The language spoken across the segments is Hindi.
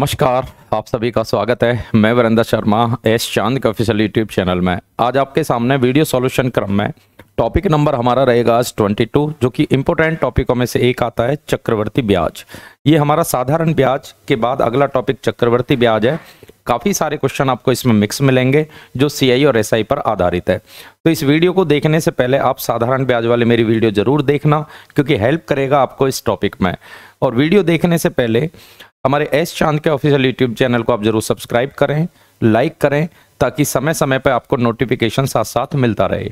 नमस्कार आप सभी का स्वागत है मैं वरिंदर शर्मा एस चांद के ऑफिशियल यूट्यूब चैनल में आज आपके सामने वीडियो सॉल्यूशन क्रम में टॉपिक नंबर हमारा रहेगा आज 22 जो कि इम्पोर्टेंट टॉपिकों में से एक आता है चक्रवर्ती ब्याज ये हमारा साधारण ब्याज के बाद अगला टॉपिक चक्रवर्ती ब्याज है काफ़ी सारे क्वेश्चन आपको इसमें मिक्स मिलेंगे जो सीआई और एसआई पर आधारित है तो इस वीडियो को देखने से पहले आप साधारण ब्याज वाले मेरी वीडियो जरूर देखना क्योंकि हेल्प करेगा आपको इस टॉपिक में और वीडियो देखने से पहले हमारे एस चांद के ऑफिशियल यूट्यूब चैनल को आप जरूर सब्सक्राइब करें लाइक करें ताकि समय समय पर आपको नोटिफिकेशन साथ साथ मिलता रहे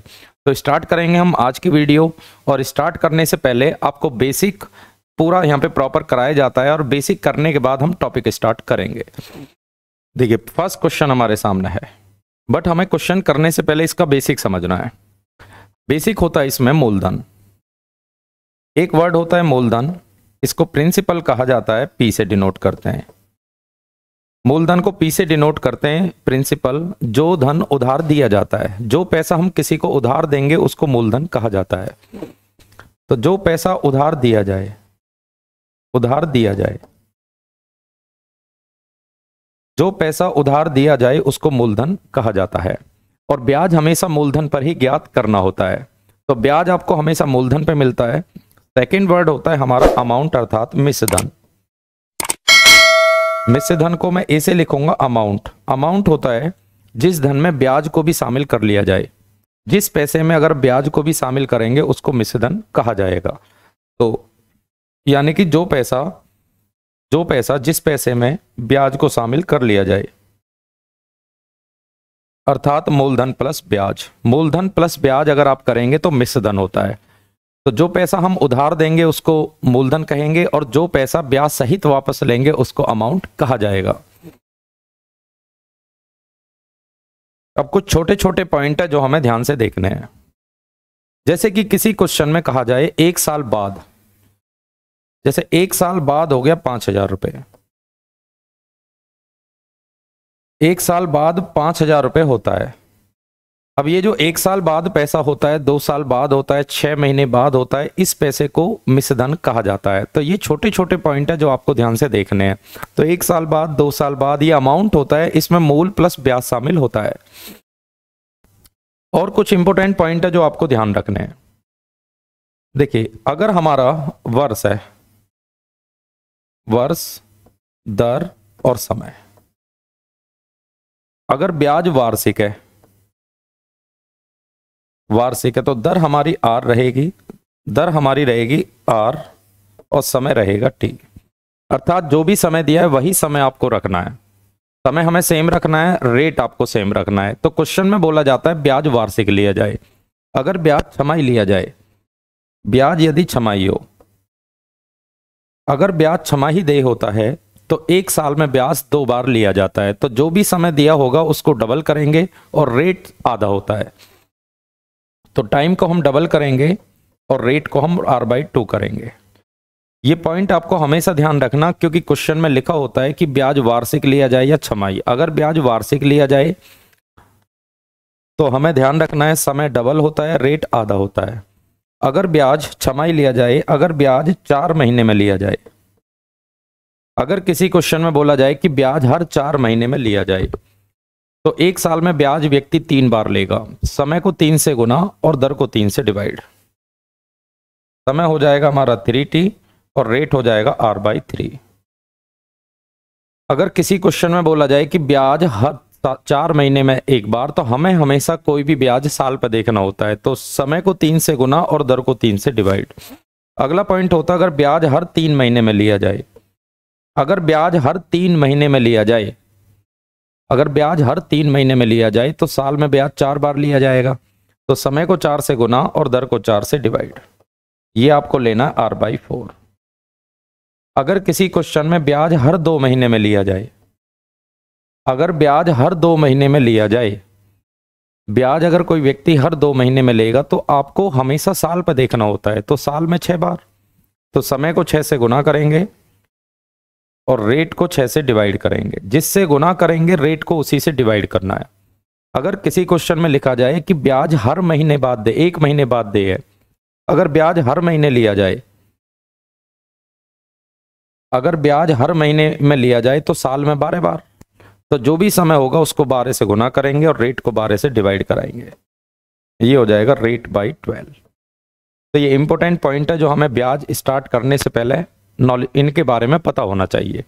तो स्टार्ट करेंगे हम आज की वीडियो और स्टार्ट करने से पहले आपको बेसिक पूरा यहाँ पे प्रॉपर कराया जाता है और बेसिक करने के बाद हम टॉपिक स्टार्ट करेंगे देखिए फर्स्ट क्वेश्चन हमारे सामने है बट हमें क्वेश्चन करने से पहले इसका बेसिक समझना है बेसिक होता है इसमें मूलधन एक वर्ड होता है मूलधन इसको प्रिंसिपल कहा जाता है पी से डिनोट करते हैं मूलधन को पी से डिनोट करते हैं प्रिंसिपल जो धन उधार दिया जाता है जो पैसा हम किसी को उधार देंगे उसको मूलधन कहा जाता है तो जो पैसा उधार दिया जाए उधार दिया जाए जो पैसा उधार दिया जाए उसको मूलधन कहा जाता है और ब्याज हमेशा मूलधन पर ही ज्ञात करना होता है तो ब्याज आपको हमेशा मूलधन पर मिलता है सेकेंड वर्ड होता है हमारा अमाउंट अर्थात मिसधन मिसधन को मैं ऐसे लिखूंगा अमाउंट अमाउंट होता है जिस धन में ब्याज को भी शामिल कर लिया जाए जिस पैसे में अगर ब्याज को भी शामिल करेंगे उसको मिसधन कहा जाएगा तो यानी कि जो पैसा जो पैसा जिस पैसे में ब्याज को शामिल कर लिया जाए अर्थात मूलधन प्लस ब्याज मूलधन प्लस ब्याज अगर आप करेंगे तो मिसधन होता है तो जो पैसा हम उधार देंगे उसको मूलधन कहेंगे और जो पैसा ब्याज सहित वापस लेंगे उसको अमाउंट कहा जाएगा अब कुछ छोटे छोटे पॉइंट है जो हमें ध्यान से देखने हैं जैसे कि किसी क्वेश्चन में कहा जाए एक साल बाद जैसे एक साल बाद हो गया पांच हजार रुपये एक साल बाद पांच हजार रुपये होता है अब ये जो एक साल बाद पैसा होता है दो साल बाद होता है छह महीने बाद होता है इस पैसे को मिसधन कहा जाता है तो ये छोटे छोटे पॉइंट है जो आपको ध्यान से देखने हैं तो एक साल बाद दो साल बाद ये अमाउंट होता है इसमें मूल प्लस ब्याज शामिल होता है और कुछ इंपॉर्टेंट पॉइंट है जो आपको ध्यान रखने हैं देखिए अगर हमारा वर्ष है वर्ष दर और समय अगर ब्याज वार्षिक है वार्षिक है तो दर हमारी आर रहेगी दर हमारी रहेगी आर और समय रहेगा टी अर्थात जो भी समय दिया है वही समय आपको रखना है समय हमें सेम रखना है रेट आपको सेम रखना है तो क्वेश्चन में बोला जाता है ब्याज वार्षिक लिया जाए अगर ब्याज छमाई लिया जाए ब्याज यदि छमाई हो अगर ब्याज छमाही दे होता है तो एक साल में ब्याज दो बार लिया जाता है तो जो भी समय दिया होगा उसको डबल करेंगे और रेट आधा होता है तो टाइम को हम डबल करेंगे और रेट को हम आर बाई टू करेंगे ये पॉइंट आपको हमेशा ध्यान रखना क्योंकि क्वेश्चन में लिखा होता है कि ब्याज वार्षिक लिया जाए या छमाई अगर ब्याज वार्षिक लिया जाए तो हमें ध्यान रखना है समय डबल होता है रेट आधा होता है अगर ब्याज छमाई लिया जाए अगर ब्याज चार महीने में लिया जाए अगर किसी क्वेश्चन में बोला जाए कि ब्याज हर चार महीने में लिया जाए तो एक साल में ब्याज व्यक्ति तीन बार लेगा समय को तीन से गुना और दर को तीन से डिवाइड समय हो जाएगा हमारा थ्री टी और रेट हो जाएगा आर बाई थ्री अगर किसी क्वेश्चन में बोला जाए कि ब्याज हर चार महीने में एक बार तो हमें हमेशा कोई भी ब्याज साल पर देखना होता है तो समय को तीन से गुना और दर को तीन से डिवाइड अगला पॉइंट होता है अगर ब्याज हर तीन महीने में लिया जाए अगर ब्याज हर तीन महीने में लिया जाए अगर ब्याज हर तीन महीने में लिया जाए तो साल में ब्याज चार बार लिया जाएगा तो समय को चार से गुना और दर को चार से डिवाइड ये आपको लेना आर बाई फोर अगर किसी क्वेश्चन में ब्याज हर दो महीने में लिया जाए अगर ब्याज हर दो महीने में लिया जाए ब्याज अगर कोई व्यक्ति हर दो महीने में लेगा तो आपको हमेशा साल पर देखना होता है तो साल में छह बार तो समय को छह से गुना करेंगे और रेट को छः से डिवाइड करेंगे जिससे गुना करेंगे रेट को उसी से डिवाइड करना है अगर किसी क्वेश्चन में लिखा जाए कि ब्याज हर महीने बाद दे एक महीने बाद दे है अगर ब्याज हर महीने लिया जाए अगर ब्याज हर महीने में लिया जाए तो साल में बारह बार तो जो भी समय होगा उसको बारह से गुना करेंगे और रेट को बारह से डिवाइड कराएंगे ये हो जाएगा रेट बाई ट्वेल्व तो ये इंपॉर्टेंट पॉइंट है जो हमें ब्याज स्टार्ट करने से पहले नॉलेज इनके बारे में पता होना चाहिए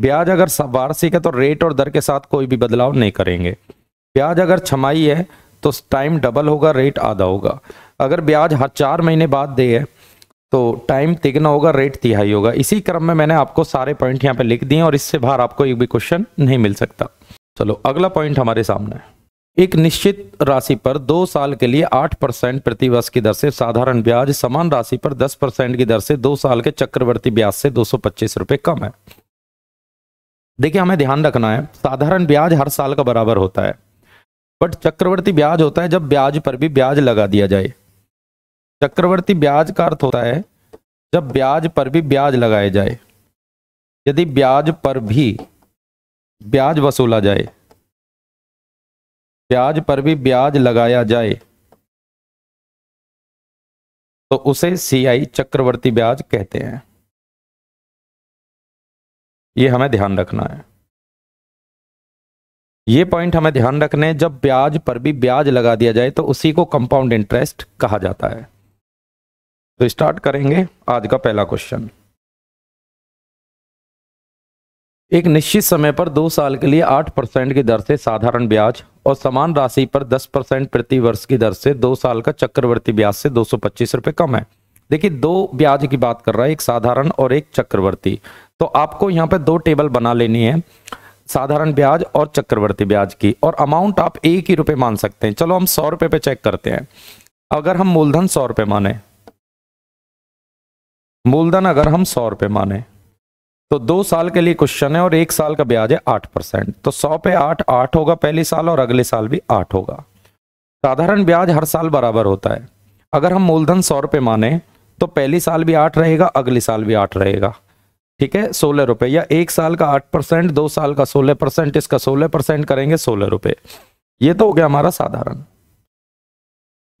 ब्याज अगर वार्षिक है तो रेट और दर के साथ कोई भी बदलाव नहीं करेंगे ब्याज अगर छमाई है तो टाइम डबल होगा रेट आधा होगा अगर ब्याज हर चार महीने बाद दे है तो टाइम तिगना होगा रेट तिहाई होगा इसी क्रम में मैंने आपको सारे पॉइंट यहाँ पे लिख दिए और इससे बाहर आपको एक भी क्वेश्चन नहीं मिल सकता चलो अगला पॉइंट हमारे सामने है एक निश्चित राशि पर दो साल के लिए आठ परसेंट प्रतिवर्ष की दर से साधारण ब्याज समान राशि पर दस परसेंट की दर से दो साल के चक्रवर्ती ब्याज से दो सौ पच्चीस रुपए कम है देखिए हमें ध्यान रखना है साधारण ब्याज हर साल का बराबर होता है बट चक्रवर्ती ब्याज होता है जब ब्याज पर भी ब्याज लगा दिया जाए चक्रवर्ती ब्याज का अर्थ होता है जब ब्याज पर भी ब्याज लगाया जाए यदि ब्याज पर भी ब्याज वसूला जाए ब्याज पर भी ब्याज लगाया जाए तो उसे सीआई चक्रवर्ती ब्याज कहते हैं ये हमें ध्यान रखना है ये पॉइंट हमें ध्यान रखने जब ब्याज पर भी ब्याज लगा दिया जाए तो उसी को कंपाउंड इंटरेस्ट कहा जाता है तो स्टार्ट करेंगे आज का पहला क्वेश्चन एक निश्चित समय पर दो साल के लिए आठ परसेंट की दर से साधारण ब्याज और समान राशि पर 10 परसेंट प्रति वर्ष की दर से दो साल का चक्रवर्ती ब्याज से दो रुपए कम है देखिए दो ब्याज की बात कर रहा है एक साधारण और एक चक्रवर्ती तो आपको यहाँ पे दो टेबल बना लेनी है साधारण ब्याज और चक्रवर्ती ब्याज की और अमाउंट आप एक ही रुपए मान सकते हैं चलो हम सौ रुपए पे चेक करते हैं अगर हम मूलधन सौ रुपए माने मूलधन अगर हम सौ रुपए माने तो दो साल के लिए क्वेश्चन है और एक साल का ब्याज है आठ परसेंट तो सौ पे आठ आठ होगा पहले साल और अगले साल भी आठ होगा साधारण ब्याज हर साल बराबर होता है अगर हम मूलधन सौ रुपये माने तो पहले साल भी आठ रहेगा अगले साल भी आठ रहेगा ठीक है सोलह रुपये या एक साल का आठ परसेंट दो साल का सोलह परसेंट इसका सोलह परसेंट करेंगे सोलह रुपये ये तो हो गया हमारा साधारण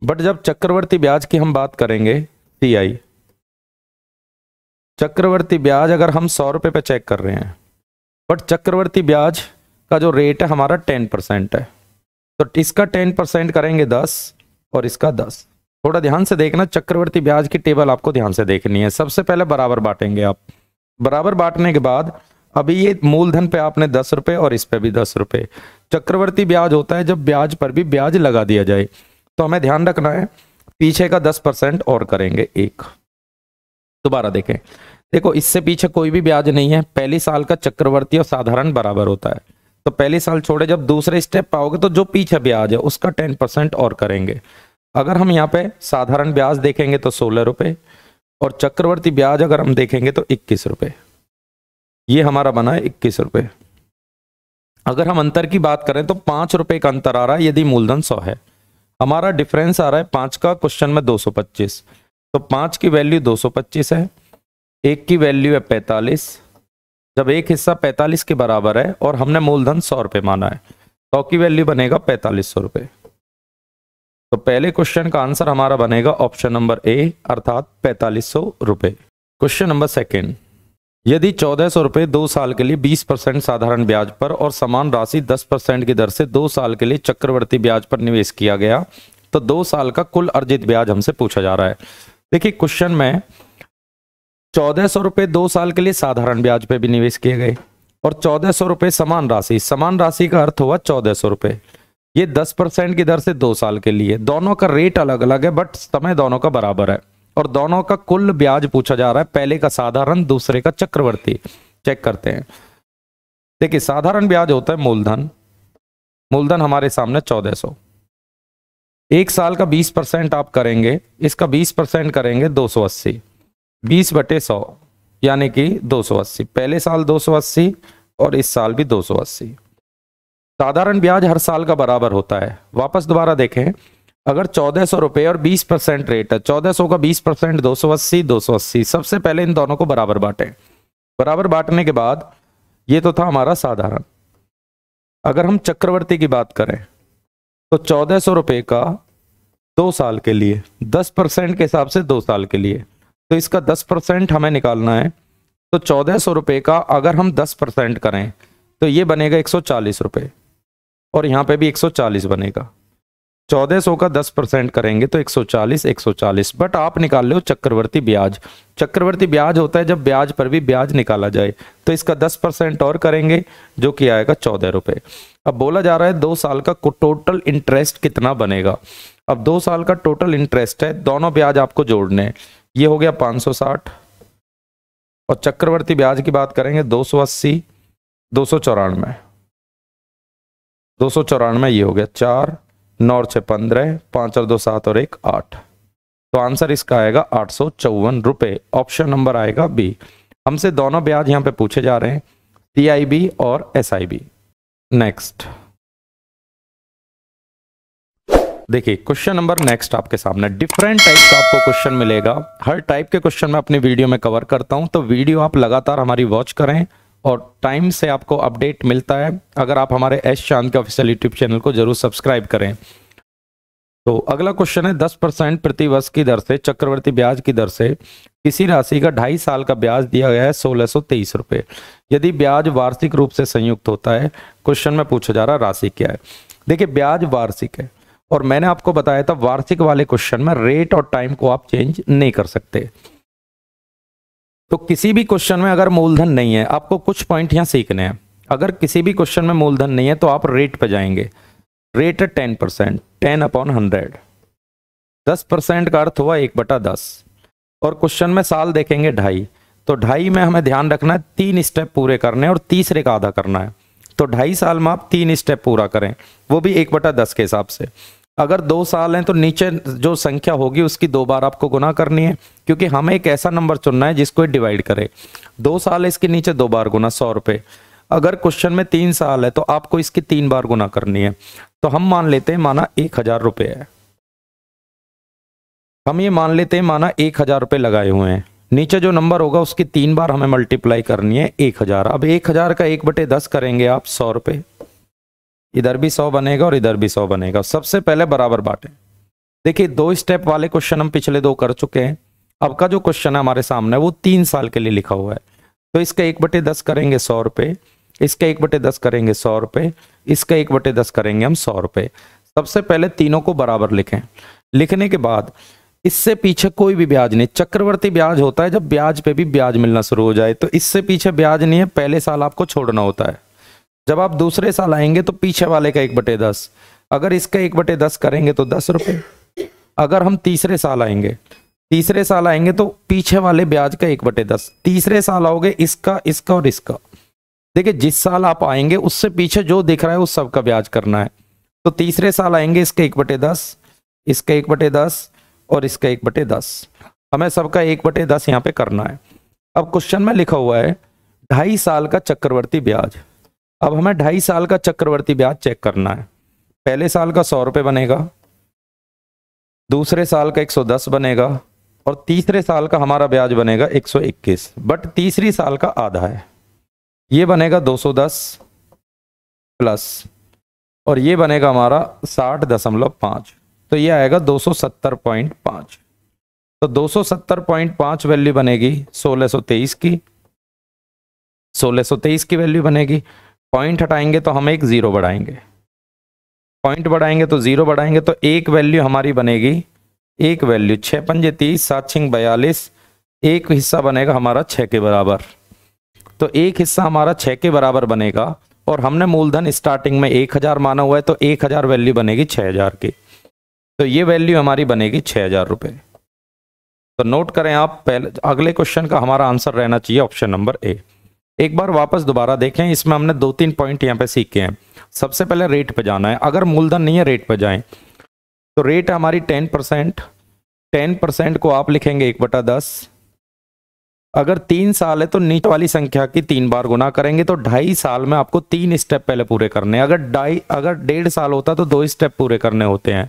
बट जब चक्रवर्ती ब्याज की हम बात करेंगे टी आई चक्रवर्ती ब्याज अगर हम सौ रुपए पे चेक कर रहे हैं बट चक्रवर्ती ब्याज का जो रेट है हमारा टेन परसेंट है तो इसका टेन परसेंट करेंगे दस और इसका दस थोड़ा ध्यान से देखना चक्रवर्ती ब्याज की टेबल आपको ध्यान से देखनी है सबसे पहले बराबर बांटेंगे आप बराबर बांटने के बाद अभी ये मूलधन पे आपने दस रुपये और इस पे भी दस रुपये चक्रवर्ती ब्याज होता है जब ब्याज पर भी ब्याज लगा दिया जाए तो हमें ध्यान रखना है पीछे का दस परसेंट और करेंगे एक दोबारा देखें देखो इससे पीछे कोई भी ब्याज नहीं है पहले साल का चक्रवर्ती और साधारण बराबर होता है तो पहले साल छोड़े जब दूसरे स्टेप पाओगे तो जो पीछे ब्याज है उसका टेन परसेंट और करेंगे अगर हम यहाँ पे साधारण ब्याज देखेंगे तो सोलह रुपए और चक्रवर्ती ब्याज अगर हम देखेंगे तो इक्कीस रुपए ये हमारा बना है इक्कीस रुपए अगर हम अंतर की बात करें तो पांच रुपए का अंतर आ रहा है यदि मूलधन सौ है हमारा डिफरेंस आ रहा है पांच का क्वेश्चन में दो सौ पच्चीस तो पाँच की वैल्यू 225 है एक की वैल्यू है 45 जब एक हिस्सा 45 के बराबर है और हमने मूलधन सौ रुपये माना है सौ की वैल्यू बनेगा पैंतालीस सौ रुपए तो पहले क्वेश्चन का आंसर हमारा बनेगा ऑप्शन नंबर ए अर्थात पैंतालीस सौ क्वेश्चन नंबर सेकेंड यदि चौदह सौ रुपये दो साल के लिए बीस परसेंट साधारण ब्याज पर और समान राशि दस परसेंट की दर से दो साल के लिए चक्रवर्ती ब्याज पर निवेश किया गया तो दो साल का कुल अर्जित ब्याज हमसे पूछा जा रहा है देखिए क्वेश्चन में चौदह सौ रुपए दो साल के लिए साधारण ब्याज पे भी निवेश किए गए और चौदह सौ रुपए समान राशि समान राशि का अर्थ हुआ चौदह सौ रुपए ये दस परसेंट की दर से दो साल के लिए दोनों का रेट अलग अलग है बट समय दोनों का बराबर है और दोनों का कुल ब्याज पूछा जा रहा है पहले का साधारण दूसरे का चक्रवर्ती चेक करते हैं देखिए साधारण ब्याज होता है मूलधन मूलधन हमारे सामने चौदह सौ एक साल का बीस परसेंट आप करेंगे इसका बीस परसेंट करेंगे दो सौ अस्सी बीस बटे सौ यानी कि दो सौ अस्सी पहले साल दो सौ अस्सी और इस साल भी दो सौ अस्सी साधारण ब्याज हर साल का बराबर होता है वापस दोबारा देखें अगर चौदह सौ रुपये और बीस परसेंट रेट है चौदह सौ का बीस परसेंट दो सौ अस्सी दो सौ अस्सी सबसे पहले इन दोनों को बराबर बांटें बराबर बांटने के बाद ये तो था हमारा साधारण अगर हम चक्रवर्ती की बात करें तो चौदह सौ रुपये का दो साल के लिए दस परसेंट के हिसाब से दो साल के लिए तो इसका दस परसेंट हमें निकालना है तो चौदह सौ रुपये का अगर हम दस परसेंट करें तो ये बनेगा एक सौ चालीस रुपये और यहाँ पे भी एक सौ चालीस बनेगा 1400 का 10 परसेंट करेंगे तो 140 140 बट आप निकाल लो चक्रवर्ती ब्याज चक्रवर्ती ब्याज होता है जब ब्याज पर भी ब्याज निकाला जाए तो इसका 10 परसेंट और करेंगे जो कि आएगा चौदह रुपए अब बोला जा रहा है दो साल का टोटल इंटरेस्ट कितना बनेगा अब दो साल का टोटल इंटरेस्ट है दोनों ब्याज आपको जोड़ने ये हो गया साठ और चक्रवर्ती ब्याज की बात करेंगे अस्सी दो सौ चौरानवे दो सौ चौरानवे ये हो गया चार नौ छः पंद्रह पाँच और दो सात और एक आठ तो आंसर इसका आएगा आठ सौ चौवन रुपये ऑप्शन नंबर आएगा बी हमसे दोनों ब्याज यहाँ पे पूछे जा रहे हैं सी और एस नेक्स्ट देखिए क्वेश्चन नंबर नेक्स्ट आपके सामने डिफरेंट टाइप का आपको क्वेश्चन मिलेगा हर टाइप के क्वेश्चन मैं अपनी वीडियो में कवर करता हूं तो वीडियो आप लगातार हमारी वॉच करें और टाइम से आपको अपडेट मिलता है अगर आप हमारे एस चांद के ऑफिशियल यूट्यूब चैनल को जरूर सब्सक्राइब करें तो अगला क्वेश्चन है दस परसेंट प्रतिवर्ष की दर से चक्रवर्ती ब्याज की दर से किसी राशि का ढाई साल का ब्याज दिया गया है सोलह सौ तेईस रुपए यदि ब्याज वार्षिक रूप से संयुक्त होता है क्वेश्चन में पूछा जा रहा राशि क्या है देखिए ब्याज वार्षिक है और मैंने आपको बताया था वार्षिक वाले क्वेश्चन में रेट और टाइम को आप चेंज नहीं कर सकते तो किसी भी क्वेश्चन में अगर मूलधन नहीं है आपको कुछ पॉइंट यहां सीखने हैं अगर किसी भी क्वेश्चन में मूलधन नहीं है तो आप रेट पर जाएंगे rate ten percent ten upon hundred दस परसेंट का अर्थ हुआ एक बटा दस और क्वेश्चन में साल देखेंगे ढाई तो ढाई में हमें ध्यान रखना है तीन स्टेप पूरे करने और तीसरे का आधा करना है तो ढाई साल में आप तीन स्टेप पूरा करें वो भी एक बटा दस के हिसाब से अगर दो साल हैं तो नीचे जो संख्या होगी उसकी दो बार आपको गुना करनी है क्योंकि हमें एक ऐसा नंबर चुनना है जिसको डिवाइड करे दो साल है इसके नीचे दो बार गुना सौ रुपये अगर क्वेश्चन में तीन साल है तो आपको इसकी तीन बार गुना करनी है तो हम मान लेते हैं माना एक हजार रुपये है हम ये मान लेते हैं माना एक हजार रुपये लगाए हुए हैं नीचे जो नंबर होगा उसकी तीन बार हमें मल्टीप्लाई करनी है एक हजार अब एक हजार का एक बटे दस करेंगे आप सौ रुपये इधर भी सौ बनेगा और इधर भी सौ बनेगा सबसे पहले बराबर बांटें देखिए दो स्टेप वाले क्वेश्चन हम पिछले दो कर चुके हैं अब का जो क्वेश्चन है हमारे सामने वो तीन साल के लिए लिखा हुआ है तो इसका एक बटे दस करेंगे सौ रुपये इसका एक बटे दस करेंगे सौ रुपये इसका एक बटे दस करेंगे हम सौ रुपये सबसे पहले तीनों को बराबर लिखें लिखने के बाद इससे पीछे कोई भी ब्याज नहीं चक्रवर्ती ब्याज होता है जब ब्याज पे भी ब्याज मिलना शुरू हो जाए तो इससे पीछे ब्याज नहीं है पहले साल आपको छोड़ना होता है जब आप दूसरे साल आएंगे तो पीछे वाले का एक बटे दस अगर इसका एक बटे दस करेंगे तो दस रुपए अगर हम तीसरे साल आएंगे तीसरे साल आएंगे तो पीछे वाले ब्याज का एक बटे दस तीसरे साल आओगे इसका इसका और इसका देखिए जिस साल आप आएंगे उससे पीछे जो दिख रहा है उस सबका ब्याज करना है तो तीसरे साल आएंगे इसका एक बटे दस इसका एक बटे दस और इसका एक बटे दस हमें सबका एक बटे दस यहाँ पे करना है अब क्वेश्चन में लिखा हुआ है ढाई साल का चक्रवर्ती ब्याज अब हमें ढाई साल का चक्रवर्ती ब्याज चेक करना है पहले साल का सौ रुपये बनेगा दूसरे साल का एक सौ दस बनेगा और तीसरे साल का हमारा ब्याज बनेगा एक सौ इक्कीस बट तीसरी साल का आधा है ये बनेगा दो सौ दस प्लस और ये बनेगा हमारा साठ दशमलव पाँच तो ये आएगा दो सौ सत्तर पॉइंट पाँच तो दो सौ सत्तर पॉइंट पाँच वैल्यू बनेगी सोलह सौ तेईस की सोलह सौ तेईस की वैल्यू बनेगी पॉइंट हटाएंगे तो हम एक ज़ीरो बढ़ाएंगे पॉइंट बढ़ाएंगे तो ज़ीरो बढ़ाएंगे तो एक वैल्यू हमारी बनेगी एक वैल्यू छः पंजे तीस सात छिंग बयालीस एक हिस्सा बनेगा हमारा छः के बराबर तो एक हिस्सा हमारा छः के बराबर बनेगा और हमने मूलधन स्टार्टिंग में एक हज़ार माना हुआ है तो एक हज़ार वैल्यू बनेगी छः हज़ार की तो ये वैल्यू हमारी बनेगी छः हज़ार रुपये तो नोट करें आप पहले अगले क्वेश्चन का हमारा आंसर रहना चाहिए ऑप्शन नंबर ए एक बार वापस दोबारा देखें इसमें हमने दो तीन पॉइंट यहाँ पे सीखे हैं सबसे पहले रेट पे जाना है अगर मूलधन नहीं है रेट पे जाएं तो रेट हमारी टेन परसेंट टेन परसेंट को आप लिखेंगे एक बटा दस अगर तीन साल है तो नीच वाली संख्या की तीन बार गुना करेंगे तो ढाई साल में आपको तीन स्टेप पहले पूरे करने अगर ढाई अगर डेढ़ साल होता तो दो स्टेप पूरे करने होते हैं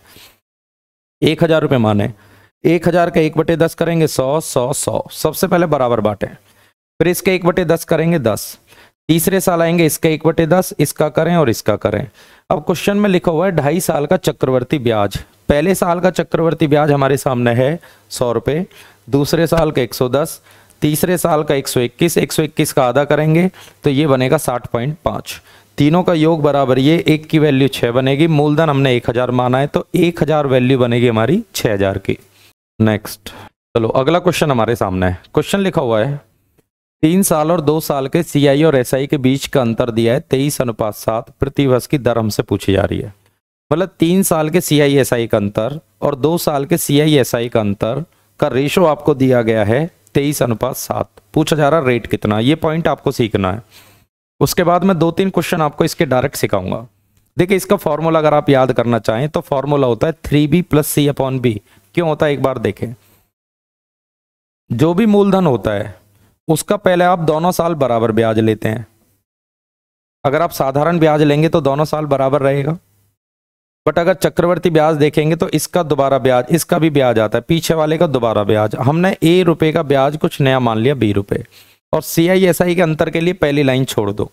एक हजार माने एक हजार का एक बटे दस करेंगे सौ सौ सौ सबसे पहले बराबर बांटें फिर इसके एक बटे दस करेंगे दस तीसरे साल आएंगे इसका एक बटे दस इसका करें और इसका करें अब क्वेश्चन में लिखा हुआ है ढाई साल का चक्रवर्ती ब्याज पहले साल का चक्रवर्ती ब्याज हमारे सामने है सौ रुपये दूसरे साल का एक सौ दस तीसरे साल का एक सौ इक्कीस एक सौ इक्कीस का आधा करेंगे तो ये बनेगा साठ पॉइंट पाँच तीनों का योग बराबर ये एक की वैल्यू छः बनेगी मूलधन हमने एक हज़ार माना है तो एक हज़ार वैल्यू बनेगी हमारी छः हज़ार की नेक्स्ट चलो अगला क्वेश्चन हमारे सामने है क्वेश्चन लिखा हुआ है तीन साल और दो साल के सीआई और एसआई के बीच का अंतर दिया है तेईस अनुपात सात प्रतिवर्ष की दर हमसे पूछी जा रही है मतलब तीन साल के सीआई एसआई का अंतर और दो साल के सीआई एसआई का अंतर का रेशो आपको दिया गया है तेईस अनुपात सात पूछा जा रहा रेट कितना ये पॉइंट आपको सीखना है उसके बाद में दो तीन क्वेश्चन आपको इसके डायरेक्ट सिखाऊंगा देखिए इसका फॉर्मूला अगर आप याद करना चाहें तो फॉर्मूला होता है three B plus C upon B क्यों होता है एक बार देखें जो भी मूलधन होता है उसका पहले आप दोनों साल बराबर ब्याज लेते हैं अगर आप साधारण ब्याज लेंगे तो दोनों साल बराबर रहेगा बट अगर चक्रवर्ती ब्याज देखेंगे तो इसका दोबारा ब्याज इसका भी ब्याज आता है पीछे वाले का दोबारा ब्याज हमने ए रुपए का ब्याज कुछ नया मान लिया बी रुपए और सी आई एस आई के अंतर के लिए पहली लाइन छोड़ दो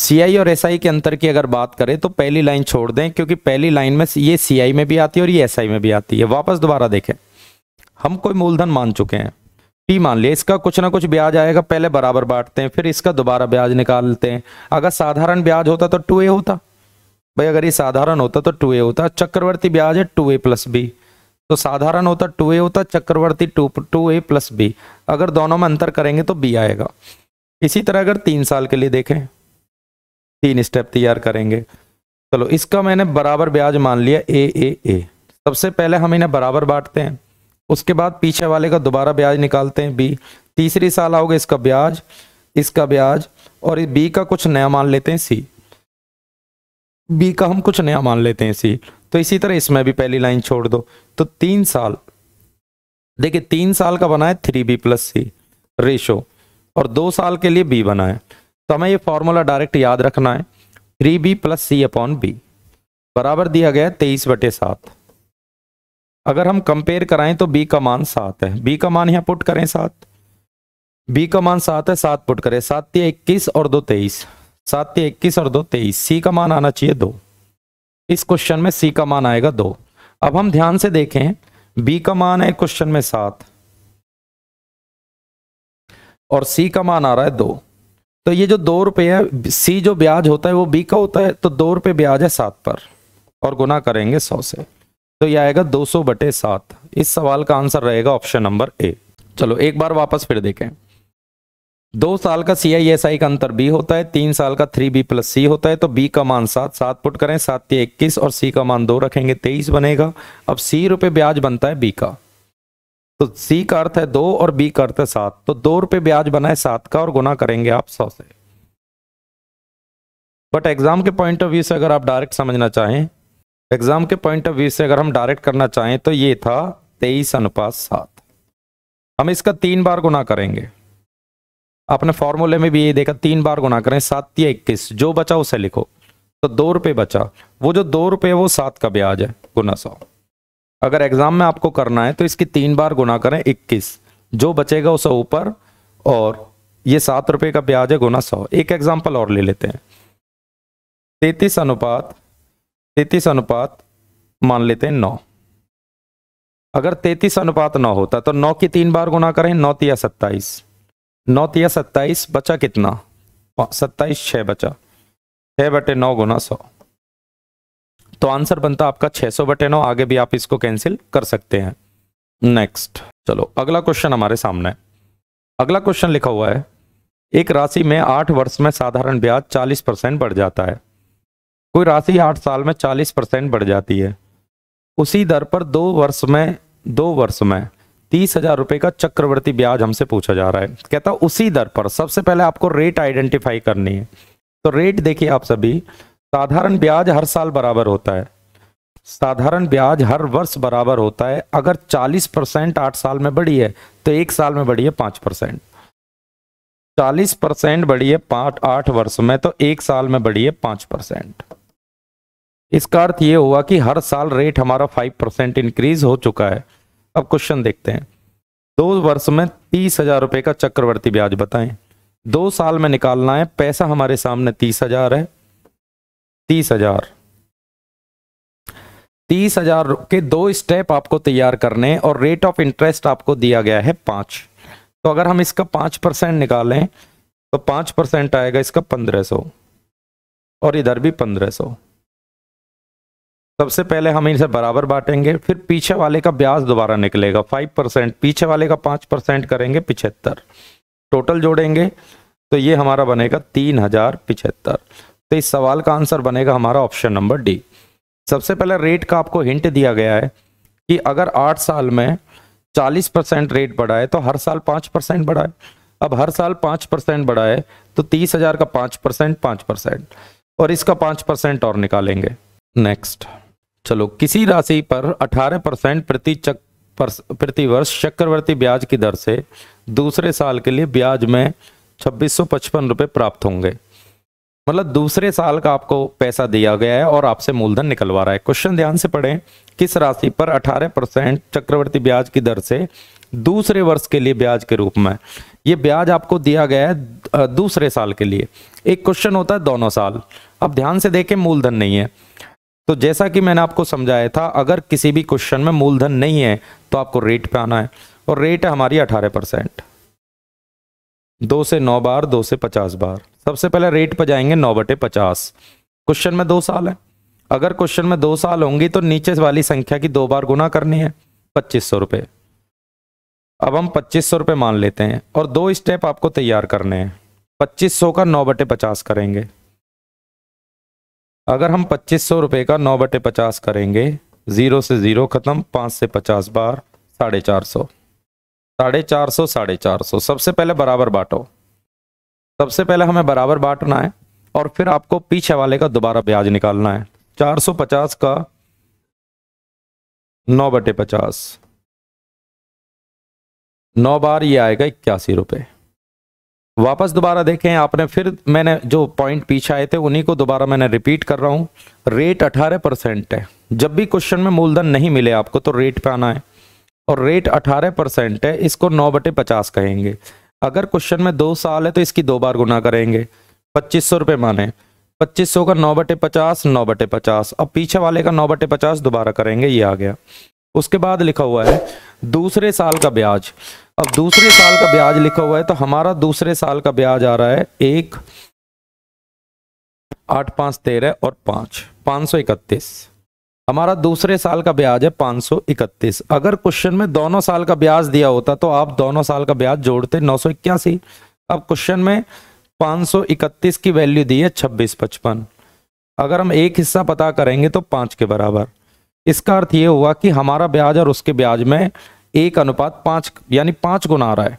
सी आई और एस आई के अंतर की अगर बात करें तो पहली लाइन छोड़ दें क्योंकि पहली लाइन में ये सी आई में भी आती है और ये एस आई में भी आती है वापस दोबारा देखें हम कोई मूलधन मान चुके हैं टी मान लिया इसका कुछ ना कुछ ब्याज आएगा पहले बराबर बांटते हैं फिर इसका दोबारा ब्याज निकालते हैं अगर साधारण ब्याज होता तो टू ए होता भाई अगर ये साधारण होता तो टू ए होता चक्रवर्ती ब्याज है टू ए प्लस बी तो साधारण होता टू ए होता चक्रवर्ती two two A plus B अगर दोनों में अंतर करेंगे तो बी आएगा इसी तरह अगर तीन साल के लिए देखें तीन स्टेप तैयार करेंगे चलो इसका मैंने बराबर ब्याज मान लिया ए ए ए सबसे पहले हम इन्हें बराबर बांटते हैं उसके बाद पीछे वाले का दोबारा ब्याज निकालते हैं बी तीसरी साल आओगे इसका ब्याज इसका ब्याज और बी का कुछ नया मान लेते हैं सी बी का हम कुछ नया मान लेते हैं सी तो इसी तरह इसमें भी पहली लाइन छोड़ दो तो तीन साल देखिए तीन साल का बना है three B plus C ratio और दो साल के लिए बी बना है तो हमें ये फॉर्मूला डायरेक्ट याद रखना है three B plus C upon B बराबर दिया गया है तेईस बटे सात अगर हम कंपेयर कराएं तो बी का मान सात है बी का मान यहां पुट करें सात बी का मान सात है सात पुट करें सात ते इक्कीस और दो तेईस सात ते इक्कीस और दो तेईस सी का मान आना चाहिए दो इस क्वेश्चन में सी का मान आएगा दो अब हम ध्यान से देखें बी का मान है क्वेश्चन में सात और सी का मान आ रहा है दो तो ये जो दो रुपये है सी जो ब्याज होता है वो बी का होता है तो दो रुपये ब्याज है सात पर और गुना करेंगे सौ से तो यह आएगा 200 बटे सात इस सवाल का आंसर रहेगा ऑप्शन नंबर ए चलो एक बार वापस फिर देखें दो साल का सी आई एस आई का अंतर बी होता है तीन साल का थ्री बी प्लस सी होता है तो बी का मान सात सात पुट करें सात या इक्कीस और सी का मान दो रखेंगे तेईस बनेगा अब सी रुपये ब्याज बनता है बी का तो सी का अर्थ है दो और बी का अर्थ है सात तो दो रुपये ब्याज बना है सात का और गुना करेंगे आप सौ से बट एग्जाम के पॉइंट ऑफ व्यू से अगर आप डायरेक्ट समझना चाहें एग्जाम के पॉइंट ऑफ व्यू से अगर हम डायरेक्ट करना चाहें तो ये था तेईस अनुपात सात हम इसका तीन बार गुना करेंगे अपने फॉर्मूले में भी ये देखा तीन बार गुना करें सात या इक्कीस जो बचा उसे लिखो तो दो रुपये बचा वो जो दो रुपये वो सात का ब्याज है गुना सौ अगर एग्जाम में आपको करना है तो इसकी तीन बार गुना करें इक्कीस जो बचेगा उसे ऊपर और ये सात रुपये का ब्याज है गुना सौ एक एग्जाम्पल और ले लेते हैं तैतीस अनुपात तैतीस अनुपात मान लेते हैं नौ अगर तैतीस अनुपात नौ होता तो नौ की तीन बार गुना करें नौ तिया सत्ताईस नौ तिया सत्ताईस बचा कितना सत्ताईस छः बचा छः बटे नौ गुना सौ तो आंसर बनता आपका सौ बटे नौ आगे भी आप इसको कैंसिल कर सकते हैं नेक्स्ट चलो अगला क्वेश्चन हमारे सामने है अगला क्वेश्चन लिखा हुआ है एक राशि में आठ वर्ष में साधारण ब्याज चालीस परसेंट बढ़ जाता है कोई राशि आठ साल में चालीस परसेंट बढ़ जाती है उसी दर पर दो वर्ष में दो वर्ष में तीस हजार रुपए का चक्रवर्ती ब्याज हमसे पूछा जा रहा है कहता उसी दर पर सबसे पहले आपको रेट आइडेंटिफाई करनी है तो रेट देखिए आप सभी साधारण ब्याज हर साल बराबर होता है साधारण ब्याज हर वर्ष बराबर होता है अगर 40 परसेंट आठ साल में बढ़ी है तो एक साल में बढ़ी है पांच परसेंट चालीस परसेंट बढ़ी है पांच आठ वर्ष में तो एक साल में बढ़ी है पांच परसेंट इसका अर्थ ये हुआ कि हर साल रेट हमारा फाइव परसेंट इंक्रीज हो चुका है अब क्वेश्चन देखते हैं दो वर्ष में तीस हजार रुपये का चक्रवर्ती ब्याज बताएं दो साल में निकालना है पैसा हमारे सामने तीस हजार है तीस हजार तीस हजार के दो स्टेप आपको तैयार करने और रेट ऑफ इंटरेस्ट आपको दिया गया है पांच तो अगर हम इसका पांच परसेंट निकालें तो पांच परसेंट आएगा इसका पंद्रह सौ और इधर भी पंद्रह सौ सबसे पहले हम इनसे बराबर बांटेंगे फिर पीछे वाले का ब्याज दोबारा निकलेगा फाइव परसेंट पीछे वाले का पाँच परसेंट करेंगे पिछहत्तर टोटल जोड़ेंगे तो ये हमारा बनेगा तीन हजार पिछहत्तर तो इस सवाल का आंसर बनेगा हमारा ऑप्शन नंबर डी सबसे पहले रेट का आपको हिंट दिया गया है कि अगर आठ साल में चालीस परसेंट रेट बढ़ाए तो हर साल पाँच परसेंट बढ़ाए अब हर साल पाँच परसेंट बढ़ाए तो तीस हजार का पाँच परसेंट पाँच परसेंट और इसका पाँच परसेंट और निकालेंगे नेक्स्ट चलो किसी राशि पर 18 परसेंट प्रति चक प्रति वर्ष चक्रवर्ती ब्याज की दर से दूसरे साल के लिए ब्याज में छब्बीस रुपए प्राप्त होंगे मतलब दूसरे साल का आपको पैसा दिया गया है और आपसे मूलधन निकलवा रहा है क्वेश्चन ध्यान से पढ़ें किस राशि पर 18 परसेंट चक्रवर्ती ब्याज की दर से दूसरे वर्ष के लिए ब्याज के रूप में ये ब्याज आपको दिया गया है दूसरे साल के लिए एक क्वेश्चन होता है दोनों साल अब ध्यान से देखें मूलधन नहीं है तो जैसा कि मैंने आपको समझाया था अगर किसी भी क्वेश्चन में मूलधन नहीं है तो आपको रेट पे आना है और रेट है हमारी अठारह परसेंट दो से नौ बार दो से पचास बार सबसे पहले रेट पर जाएंगे नौ बटे पचास क्वेश्चन में दो साल है अगर क्वेश्चन में दो साल होंगी तो नीचे वाली संख्या की दो बार गुना करनी है पच्चीस सौ रुपये अब हम पच्चीस सौ रुपये मान लेते हैं और दो स्टेप आपको तैयार करने हैं पच्चीस सौ का नौ बटे पचास करेंगे अगर हम पच्चीस सौ रुपये का नौ बटे पचास करेंगे ज़ीरो से ज़ीरो ख़त्म पाँच से पचास बार साढ़े चार सौ साढ़े चार सौ साढ़े चार सौ सबसे पहले बराबर बांटो सबसे पहले हमें बराबर बांटना है और फिर आपको पीछे वाले का दोबारा ब्याज निकालना है चार सौ पचास का नौ बटे पचास नौ बार ये आएगा इक्यासी रुपये वापस दोबारा देखें आपने फिर मैंने जो पॉइंट पीछे आए थे उन्हीं को दोबारा मैंने रिपीट कर रहा हूँ रेट 18 परसेंट है जब भी क्वेश्चन में मूलधन नहीं मिले आपको तो रेट पे आना है और रेट 18 परसेंट है इसको नौ बटे पचास कहेंगे अगर क्वेश्चन में दो साल है तो इसकी दो बार गुना करेंगे पच्चीस सौ रुपये माने पच्चीस सौ का नौ बटे पचास नौ बटे पचास अब पीछे वाले का नौ बटे पचास दोबारा करेंगे ये आ गया उसके बाद लिखा हुआ है दूसरे साल का ब्याज अब दूसरे साल का ब्याज लिखा हुआ है तो हमारा दूसरे साल का ब्याज आ रहा है एक आठ पांच तेरह और पांच पांच सौ इकतीस हमारा दूसरे साल का ब्याज है पांच सौ इकतीस अगर क्वेश्चन में दोनों साल का ब्याज दिया होता तो आप दोनों साल का ब्याज जोड़ते नौ सौ इक्यासी अब क्वेश्चन में पांच सौ इकतीस की वैल्यू दी है छब्बीस पचपन अगर हम एक हिस्सा पता करेंगे तो पांच के बराबर इसका अर्थ ये हुआ कि हमारा ब्याज और उसके ब्याज में एक अनुपात पांच यानी पांच गुना आ रहा है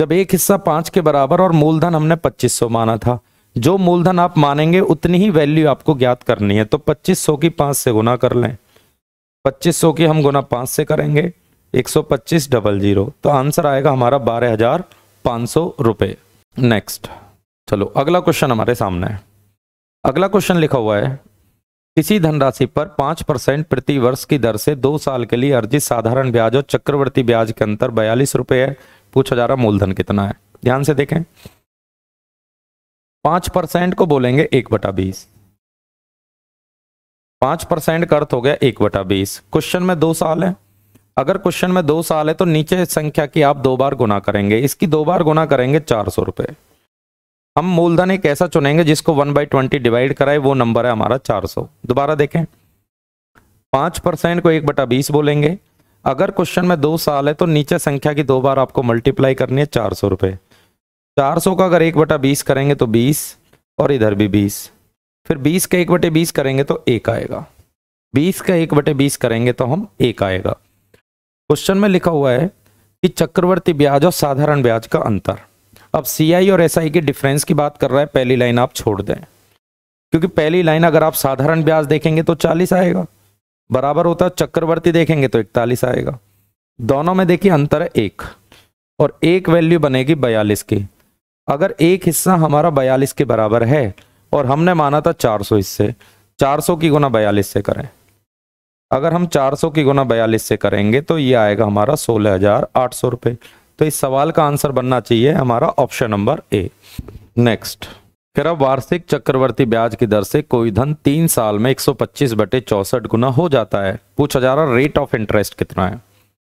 जब एक हिस्सा पांच के बराबर और मूलधन हमने पच्चीस सौ माना था जो मूलधन आप मानेंगे उतनी ही वैल्यू आपको ज्ञात करनी है तो पच्चीस सौ की पांच से गुना कर लें पच्चीस सौ की हम गुना पांच से करेंगे एक सौ पच्चीस डबल जीरो तो आंसर आएगा हमारा बारह हजार पांच सौ रुपये नेक्स्ट चलो अगला क्वेश्चन हमारे सामने है अगला क्वेश्चन लिखा हुआ है किसी धनराशि पर पांच परसेंट प्रति वर्ष की दर से दो साल के लिए अर्जित साधारण ब्याज और चक्रवर्ती ब्याज के अंतर बयालीस रुपए है पूछा जा रहा मूलधन कितना है ध्यान से देखें पांच परसेंट को बोलेंगे एक बटा बीस पांच परसेंट का अर्थ हो गया एक बटा बीस क्वेश्चन में दो साल है अगर क्वेश्चन में दो साल है तो नीचे संख्या की आप दो बार गुना करेंगे इसकी दो बार गुना करेंगे चार सौ रुपए हम मूलधन एक ऐसा चुनेंगे जिसको वन बाई ट्वेंटी डिवाइड कराए वो नंबर है हमारा चार सौ दोबारा देखें पांच परसेंट को एक बटा बीस बोलेंगे अगर क्वेश्चन में दो साल है तो नीचे संख्या की दो बार आपको मल्टीप्लाई करनी है चार सौ रुपये चार सौ का अगर एक बटा बीस करेंगे तो बीस और इधर भी बीस फिर बीस का एक बटे बीस करेंगे तो एक आएगा बीस का एक बटे बीस करेंगे तो हम एक आएगा क्वेश्चन में लिखा हुआ है कि चक्रवर्ती ब्याज और साधारण ब्याज का अंतर अब सी और एस के डिफरेंस की बात कर रहा है पहली लाइन आप छोड़ दें क्योंकि पहली लाइन अगर आप साधारण ब्याज देखेंगे तो चालीस आएगा बराबर होता है चक्रवर्ती देखेंगे तो इकतालीस आएगा दोनों में देखिए अंतर है एक और एक वैल्यू बनेगी बयालीस की अगर एक हिस्सा हमारा बयालीस के बराबर है और हमने माना था चार सौ इससे चार सौ की गुना बयालीस से करें अगर हम चार सौ की गुना बयालीस से करेंगे तो ये आएगा हमारा सोलह हजार आठ सौ रुपये तो इस सवाल का आंसर बनना चाहिए हमारा ऑप्शन नंबर ए नेक्स्ट कह वार्षिक चक्रवर्ती ब्याज की दर से कोई धन तीन साल में 125 बटे चौसठ गुना हो जाता है पूछा जा रहा रेट ऑफ इंटरेस्ट कितना है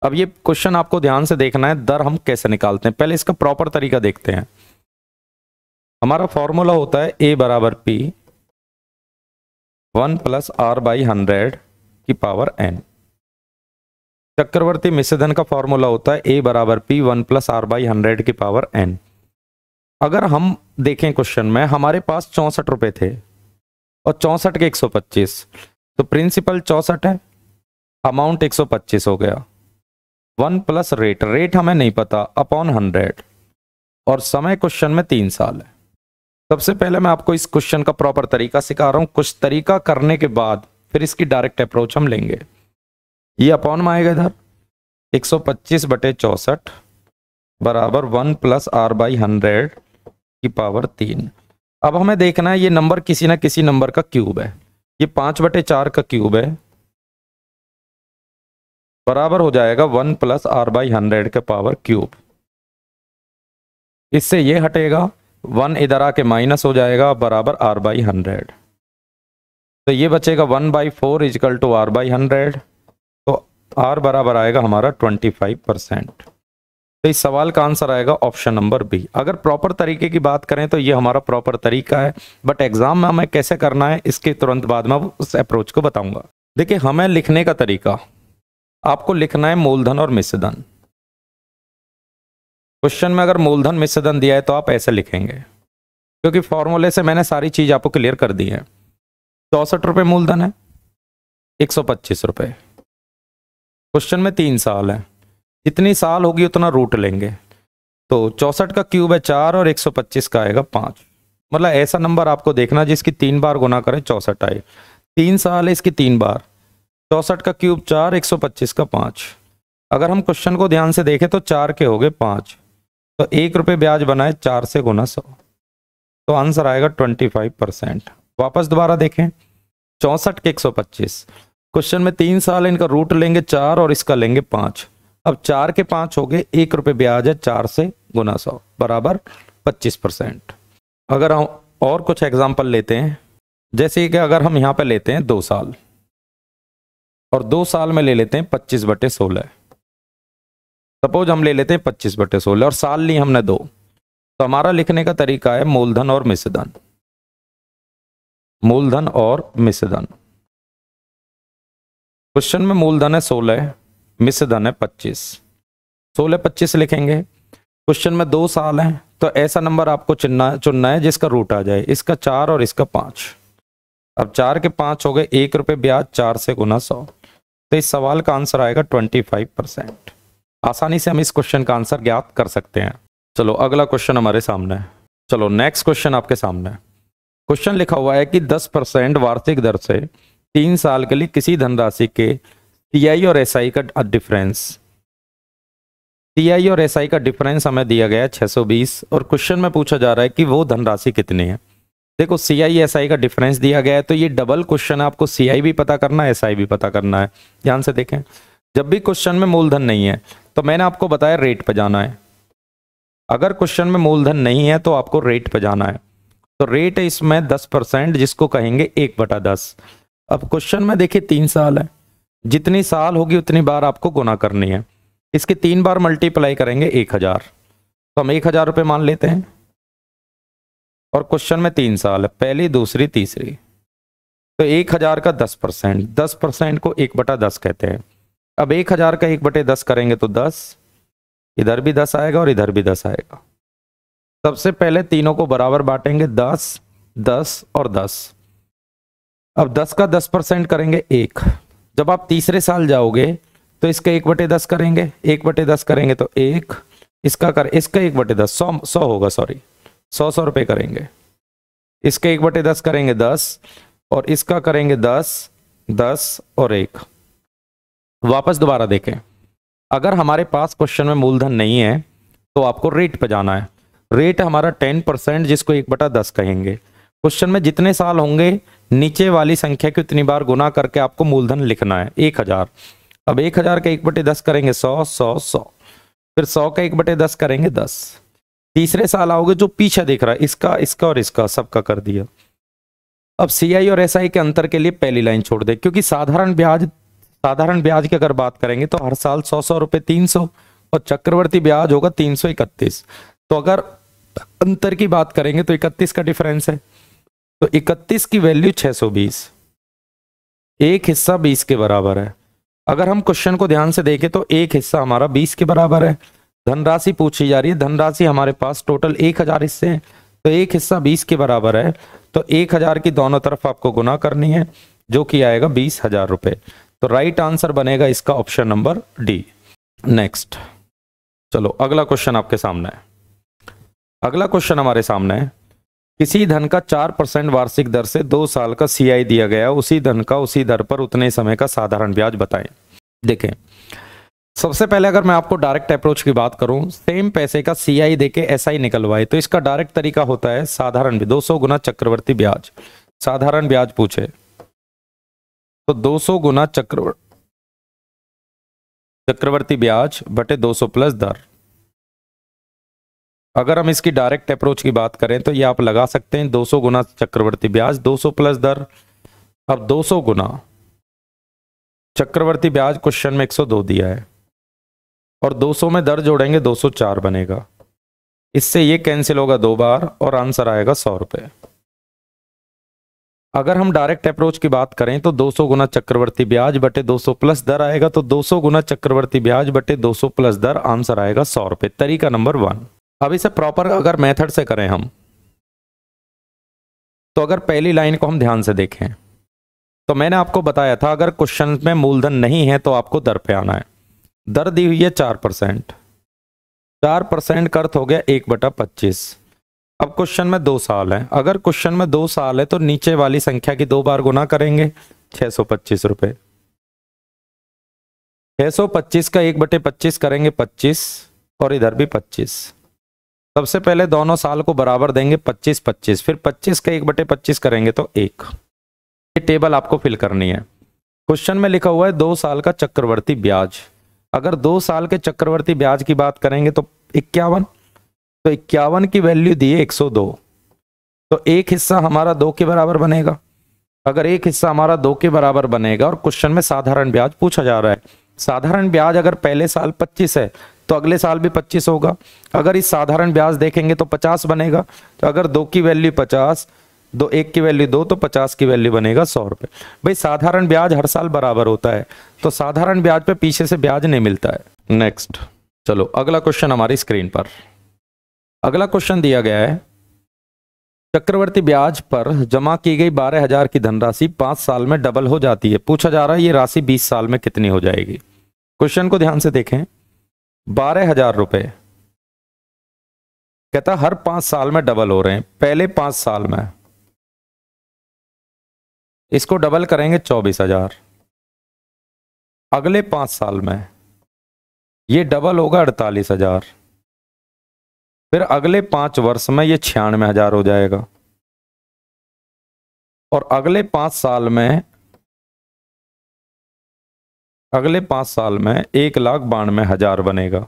अब ये क्वेश्चन आपको ध्यान से देखना है दर हम कैसे निकालते हैं पहले इसका प्रॉपर तरीका देखते हैं हमारा फॉर्मूला होता है ए बराबर P one plus R by hundred की पावर एन चक्रवर्ती मिश्रधन का फॉर्मूला होता है ए बराबर P one plus R by hundred की पावर एन अगर हम देखें क्वेश्चन में हमारे पास चौंसठ रुपए थे और चौंसठ के एक सौ पच्चीस तो प्रिंसिपल चौंसठ है अमाउंट एक सौ पच्चीस हो गया वन प्लस रेट रेट हमें नहीं पता अपॉन हंड्रेड और समय क्वेश्चन में तीन साल है सबसे पहले मैं आपको इस क्वेश्चन का प्रॉपर तरीका सिखा रहा हूं कुछ तरीका करने के बाद फिर इसकी डायरेक्ट अप्रोच हम लेंगे ये अपॉन में आएगा इधर 125 बटे चौसठ बराबर one plus R by hundred की पावर तीन अब हमें देखना है ये नंबर किसी ना किसी नंबर का क्यूब है ये पाँच बटे चार का क्यूब है बराबर हो जाएगा one plus R by hundred के पावर क्यूब इससे ये हटेगा वन इधर आके माइनस हो जाएगा बराबर आर बाई हंड्रेड तो ये बचेगा one by four equal to R by hundred R बराबर आएगा हमारा 25 परसेंट तो इस सवाल का आंसर आएगा ऑप्शन नंबर बी अगर प्रॉपर तरीके की बात करें तो ये हमारा प्रॉपर तरीका है बट एग्जाम में हमें कैसे करना है इसके तुरंत बाद में उस अप्रोच को बताऊंगा देखिए हमें लिखने का तरीका आपको लिखना है मूलधन और मिश्रधन क्वेश्चन में अगर मूलधन मिश्रधन दिया है तो आप ऐसे लिखेंगे क्योंकि फॉर्मूले से मैंने सारी चीज आपको क्लियर कर दी है चौसठ रुपये मूलधन है एक सौ पच्चीस रुपये क्वेश्चन में तीन साल है जितनी साल होगी उतना रूट लेंगे तो चौसठ का क्यूब है चार और एक सौ पच्चीस का आएगा पाँच मतलब ऐसा नंबर आपको देखना जिसकी तीन बार गुना करें चौसठ आए तीन साल है इसकी तीन बार चौसठ का क्यूब चार एक सौ पच्चीस का पाँच अगर हम क्वेश्चन को ध्यान से देखें तो चार के हो गए पाँच तो एक रुपये ब्याज बनाए चार से गुना सौ तो आंसर आएगा ट्वेंटी फाइव परसेंट वापस दोबारा देखें चौंसठ के एक सौ पच्चीस क्वेश्चन में तीन साल इनका रूट लेंगे चार और इसका लेंगे पांच अब चार के पांच हो गए एक रुपये ब्याज है चार से गुना सौ बराबर पच्चीस परसेंट अगर हम और कुछ एग्जाम्पल लेते हैं जैसे कि अगर हम यहां पर लेते हैं दो साल और दो साल में ले लेते हैं पच्चीस बटे सोलह सपोज हम ले लेते हैं पच्चीस बटे सोलह और साल ली हमने दो तो हमारा लिखने का तरीका है मूलधन और मिश्रधन मूलधन और मिश्रधन क्वेश्चन में मूलधन है सोलह मिस धन है पच्चीस सोलह पच्चीस लिखेंगे क्वेश्चन में दो साल है तो ऐसा नंबर आपको चुनना चुनना है जिसका रूट आ जाए इसका चार और इसका पाँच अब चार के पाँच हो गए एक रुपये ब्याज चार से गुना सौ तो इस सवाल का आंसर आएगा ट्वेंटी फाइव परसेंट आसानी से हम इस क्वेश्चन का आंसर ज्ञात कर सकते हैं चलो अगला क्वेश्चन हमारे सामने है चलो नेक्स्ट क्वेश्चन आपके सामने है क्वेश्चन लिखा हुआ है कि दस परसेंट वार्षिक दर से तीन साल के लिए किसी धनराशि के टीआई और एसआई का डिफरेंस टीआई और एसआई का डिफरेंस हमें दिया गया है 620 और क्वेश्चन में पूछा जा रहा है कि वो धनराशि कितनी है देखो सी आई एस आई का डिफरेंस दिया गया है तो ये डबल क्वेश्चन है आपको सी आई भी पता करना है एस आई भी पता करना है ध्यान से देखें जब भी क्वेश्चन में मूलधन नहीं है तो मैंने आपको बताया रेट पर जाना है अगर क्वेश्चन में मूलधन नहीं है तो आपको रेट पर जाना है तो रेट है इसमें दस परसेंट जिसको कहेंगे एक बटा दस अब क्वेश्चन में देखिए तीन साल है जितनी साल होगी उतनी बार आपको गुना करनी है इसके तीन बार मल्टीप्लाई करेंगे एक हजार तो हम एक हजार रुपये मान लेते हैं और क्वेश्चन में तीन साल है पहली दूसरी तीसरी तो एक हजार का दस परसेंट दस परसेंट को एक बटा दस कहते हैं अब एक हजार का एक बटे दस करेंगे तो दस इधर भी दस आएगा और इधर भी दस आएगा सबसे पहले तीनों को बराबर बांटेंगे दस दस और दस अब दस का दस परसेंट करेंगे एक जब आप तीसरे साल जाओगे तो इसका एक बटे दस करेंगे एक बटे दस करेंगे तो एक इसका कर इसका एक बटे दस सौ सौ होगा सॉरी सौ सौ रुपये करेंगे इसका एक बटे दस करेंगे दस और इसका करेंगे दस दस और एक वापस दोबारा देखें अगर हमारे पास क्वेश्चन में मूलधन नहीं है तो आपको रेट पर जाना है रेट हमारा टेन परसेंट जिसको एक बटा दस कहेंगे क्वेश्चन में जितने साल होंगे नीचे वाली संख्या को इतनी बार गुना करके आपको मूलधन लिखना है एक हजार अब एक हजार का एक बटे दस करेंगे सौ सौ सौ फिर सौ का एक बटे दस करेंगे दस तीसरे साल आओगे जो पीछे देख रहा है इसका इसका और इसका सबका कर दिया अब सीआई और एसआई के अंतर के लिए पहली लाइन छोड़ दे क्योंकि साधारण ब्याज साधारण ब्याज की अगर बात करेंगे तो हर साल सौ सौ रुपये तीन सौ और चक्रवर्ती ब्याज होगा तीन सौ इकतीस तो अगर अंतर की बात करेंगे तो इकतीस का डिफरेंस है तो 31 की वैल्यू 620 एक हिस्सा 20 के बराबर है अगर हम क्वेश्चन को ध्यान से देखें तो एक हिस्सा हमारा 20 के बराबर है धनराशि पूछी जा रही है धनराशि हमारे पास टोटल एक हजार हिस्से हैं तो एक हिस्सा 20 के बराबर है तो एक हजार की दोनों तरफ आपको गुना करनी है जो कि आएगा बीस हजार रुपये तो राइट आंसर बनेगा इसका ऑप्शन नंबर डी नेक्स्ट चलो अगला क्वेश्चन आपके सामने है अगला क्वेश्चन हमारे सामने है किसी धन का चार परसेंट वार्षिक दर से दो साल का सीआई दिया गया उसी धन का उसी दर पर उतने समय का साधारण ब्याज बताएं देखें सबसे पहले अगर मैं आपको डायरेक्ट अप्रोच की बात करूं सेम पैसे का सीआई देके एसआई निकलवाए तो इसका डायरेक्ट तरीका होता है साधारण दो सौ गुना चक्रवर्ती ब्याज साधारण ब्याज पूछे तो सौ गुना चक्रवर्ती चक्रवर्ती ब्याज बटे 200 प्लस दर अगर हम इसकी डायरेक्ट अप्रोच की बात करें तो ये आप लगा सकते हैं 200 गुना चक्रवर्ती ब्याज 200 प्लस दर अब 200 गुना चक्रवर्ती ब्याज क्वेश्चन में 102 दिया है और 200 में दर जोड़ेंगे 204 बनेगा इससे ये कैंसिल होगा दो बार और आंसर आएगा सौ रुपये अगर हम डायरेक्ट अप्रोच की बात करें तो 200 गुना चक्रवर्ती ब्याज बटे 200 प्लस दर आएगा तो 200 गुना चक्रवर्ती ब्याज बटे 200 प्लस दर आंसर आएगा सौ रुपये तरीका नंबर वन अब इसे प्रॉपर अगर मेथड से करें हम तो अगर पहली लाइन को हम ध्यान से देखें तो मैंने आपको बताया था अगर क्वेश्चन में मूलधन नहीं है तो आपको दर पे आना है दर दी हुई है चार परसेंट चार परसेंट का अर्थ हो गया एक बटा पच्चीस अब क्वेश्चन में दो साल है अगर क्वेश्चन में दो साल है तो नीचे वाली संख्या की दो बार गुना करेंगे छह सौ पच्चीस रुपये छह सौ पच्चीस का एक बटे पच्चीस करेंगे पच्चीस और इधर भी पच्चीस सबसे पहले दोनों साल को बराबर देंगे 25 25 फिर 25 का एक बटे पच्चीस करेंगे तो एक ये टेबल आपको फिल करनी है क्वेश्चन में लिखा हुआ है दो साल का चक्रवर्ती ब्याज अगर दो साल के चक्रवर्ती ब्याज की बात करेंगे तो इक्यावन तो इक्यावन की वैल्यू दी है एक तो एक हिस्सा हमारा दो के बराबर बनेगा अगर एक हिस्सा हमारा दो के बराबर बनेगा और क्वेश्चन में साधारण ब्याज पूछा जा रहा है साधारण ब्याज अगर पहले साल 25 है तो अगले साल भी पच्चीस होगा अगर इस साधारण ब्याज देखेंगे तो पचास बनेगा तो अगर दो की वैल्यू पचास दो एक की वैल्यू दो तो पचास की वैल्यू बनेगा सौ रुपये भाई साधारण ब्याज हर साल बराबर होता है तो साधारण ब्याज पे पीछे से ब्याज नहीं मिलता है नेक्स्ट चलो अगला क्वेश्चन हमारी स्क्रीन पर अगला क्वेश्चन दिया गया है चक्रवर्ती ब्याज पर जमा की गई बारह हजार की धनराशि पांच साल में डबल हो जाती है पूछा जा रहा है ये राशि बीस साल में कितनी हो जाएगी क्वेश्चन को ध्यान से देखें बारह हजार रुपये कहता हर पांच साल में डबल हो रहे हैं पहले पांच साल में इसको डबल करेंगे चौबीस हजार अगले पांच साल में ये डबल होगा अड़तालीस हजार फिर अगले पांच वर्ष में ये छियानवे हजार हो जाएगा और अगले पांच साल में अगले पाँच साल में एक लाख बानवे हज़ार बनेगा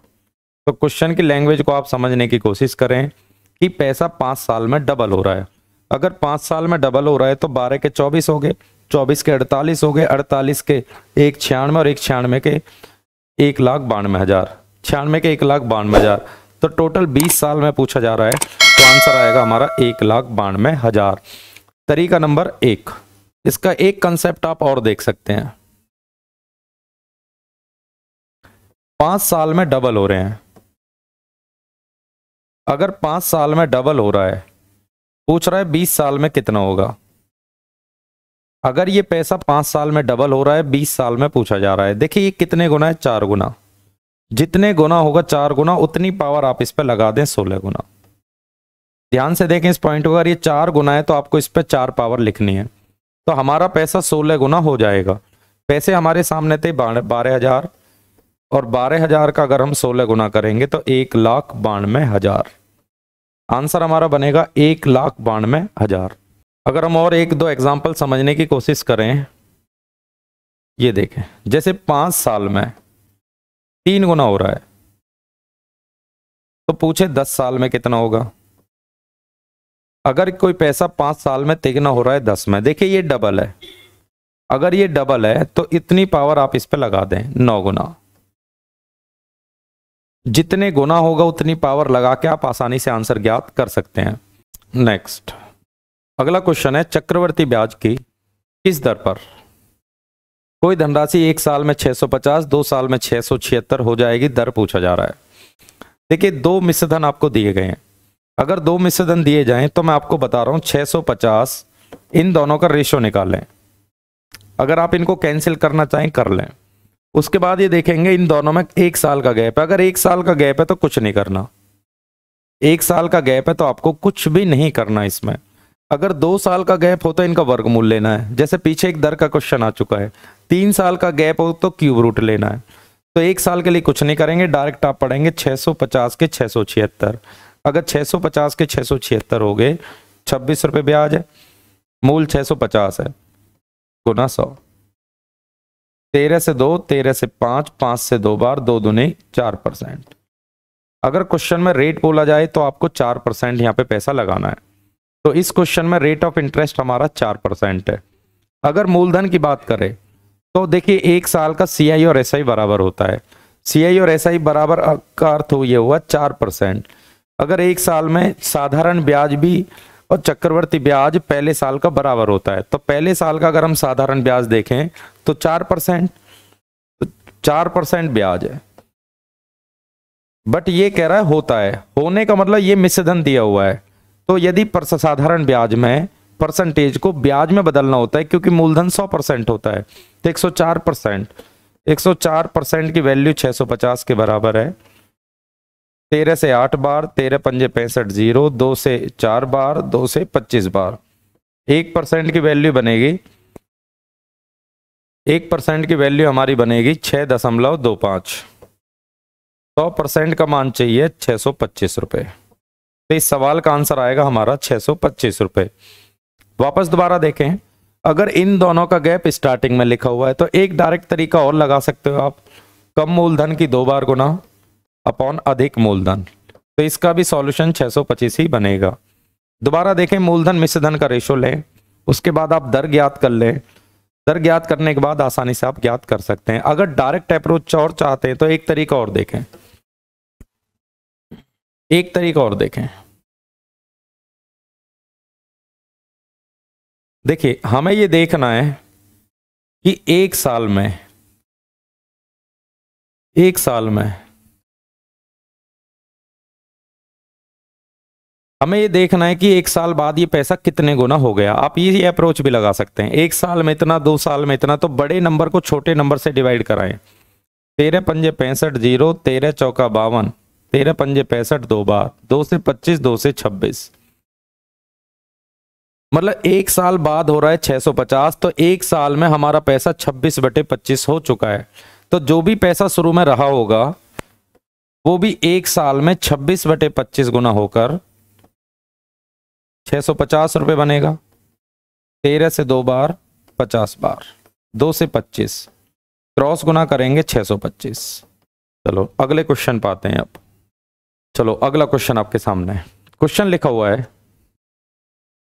तो क्वेश्चन की लैंग्वेज को आप समझने की कोशिश करें कि पैसा पाँच साल में डबल हो रहा है अगर पाँच साल में डबल हो रहा है तो बारह के चौबीस हो गए चौबीस के अड़तालीस हो गए अड़तालीस के एक छियानवे और एक छियानवे के एक लाख बानवे हज़ार छियानवे के एक लाख बानवे हज़ार तो टोटल बीस साल में पूछा जा रहा है तो आंसर आएगा हमारा एक लाख बानवे हज़ार तरीका नंबर एक इसका एक कंसेप्ट आप और देख सकते हैं पाँच साल में डबल हो रहे हैं अगर पाँच साल में डबल हो रहा है पूछ रहा है बीस साल में कितना होगा अगर ये पैसा पाँच साल में डबल हो रहा है बीस साल में पूछा जा रहा है देखिए ये कितने गुना है चार गुना जितने गुना होगा चार गुना उतनी पावर आप इस पर लगा दें सोलह गुना ध्यान से देखें इस पॉइंट को अगर ये चार गुना है तो आपको इस पर चार पावर लिखनी है तो हमारा पैसा सोलह गुना हो जाएगा पैसे हमारे सामने थे बारह हजार और बारह हजार का अगर हम सोलह गुना करेंगे तो एक लाख बानवे हजार आंसर हमारा बनेगा एक लाख बानवे हजार अगर हम और एक दो एग्जाम्पल समझने की कोशिश करें ये देखें जैसे पांच साल में तीन गुना हो रहा है तो पूछे दस साल में कितना होगा अगर कोई पैसा पांच साल में तिगना हो रहा है दस में देखिए ये डबल है अगर ये डबल है तो इतनी पावर आप इस पर लगा दें नौ गुना जितने गुना होगा उतनी पावर लगा के आप आसानी से आंसर ज्ञात कर सकते हैं नेक्स्ट अगला क्वेश्चन है चक्रवर्ती ब्याज की किस दर पर कोई धनराशि एक साल में 650 दो साल में छह हो जाएगी दर पूछा जा रहा है देखिए दो मिश्रधन आपको दिए गए हैं अगर दो मिश्रधन दिए जाएं तो मैं आपको बता रहा हूं 650 इन दोनों का रेशो निकालें अगर आप इनको कैंसिल करना चाहें कर लें उसके बाद ये देखेंगे इन दोनों में एक साल का गैप है अगर एक साल का गैप है तो कुछ नहीं करना एक साल का गैप है तो आपको कुछ भी नहीं करना इसमें अगर दो साल का गैप हो तो इनका वर्गमूल लेना है जैसे पीछे एक दर का क्वेश्चन आ चुका है तीन साल का गैप हो तो क्यूब रूट लेना है तो एक साल के लिए कुछ नहीं करेंगे डायरेक्ट आप पढ़ेंगे 650 के छः अगर 650 के छिहत्तर हो गए छब्बीस रुपये ब्याज है मूल 650 है गुना सौ तेरह से दो तेरह से पाँच पाँच से दो बार दो दुने चार परसेंट अगर क्वेश्चन में रेट बोला जाए तो आपको चार परसेंट यहाँ पे पैसा लगाना है तो इस क्वेश्चन में रेट ऑफ इंटरेस्ट हमारा चार परसेंट है अगर मूलधन की बात करें तो देखिए एक साल का सी आई और एस आई बराबर होता है सी आई और एस आई बराबर का अर्थ हो यह हुआ चार परसेंट अगर एक साल में साधारण ब्याज भी और चक्रवर्ती ब्याज पहले साल का बराबर होता है तो पहले साल का अगर हम साधारण ब्याज देखें तो चार परसेंट तो चार परसेंट ब्याज है बट ये कह रहा है होता है होने का मतलब ये मिश्रधन दिया हुआ है तो यदि साधारण ब्याज में परसेंटेज को ब्याज में बदलना होता है क्योंकि मूलधन 100 परसेंट होता है तो 104 परसेंट चार परसेंट की वैल्यू 650 के बराबर है तेरह से आठ बार तेरह पंजे पैंसठ जीरो दो से चार बार दो से पच्चीस बार एक परसेंट की वैल्यू बनेगी एक परसेंट की वैल्यू हमारी बनेगी छः दशमलव दो पाँच सौ परसेंट का मान चाहिए छः सौ पच्चीस रुपये तो इस सवाल का आंसर आएगा हमारा छः सौ पच्चीस रुपये वापस दोबारा देखें अगर इन दोनों का गैप स्टार्टिंग में लिखा हुआ है तो एक डायरेक्ट तरीका और लगा सकते हो आप कम मूलधन की दो बार गुना अपॉन अधिक मूलधन तो इसका भी सॉल्यूशन 625 ही बनेगा दोबारा देखें मूलधन मिश्रधन का रेशो लें उसके बाद आप दर ज्ञात कर लें दर ज्ञात करने के बाद आसानी से आप ज्ञात कर सकते हैं अगर डायरेक्ट अप्रोच और चाहते हैं तो एक तरीका और देखें एक तरीका और देखें देखिए हमें यह देखना है कि एक साल में एक साल में हमें ये देखना है कि एक साल बाद ये पैसा कितने गुना हो गया आप ये अप्रोच भी लगा सकते हैं एक साल में इतना दो साल में इतना तो बड़े नंबर को छोटे नंबर से डिवाइड कराएं तेरह पंजे पैंसठ जीरो तेरह चौका बावन तेरह पंजे पैंसठ दो बार दो से पच्चीस दो से छब्बीस मतलब एक साल बाद हो रहा है 650 तो एक साल में हमारा पैसा 26 बटे 25 हो चुका है तो जो भी पैसा शुरू में रहा होगा वो भी एक साल में 26 बटे 25 गुना होकर 650 सौ पचास बनेगा तेरह से दो बार पचास बार दो से पच्चीस क्रॉस गुना करेंगे 625 सौ पच्चीस चलो अगले क्वेश्चन पाते हैं अब चलो अगला क्वेश्चन आपके सामने है क्वेश्चन लिखा हुआ है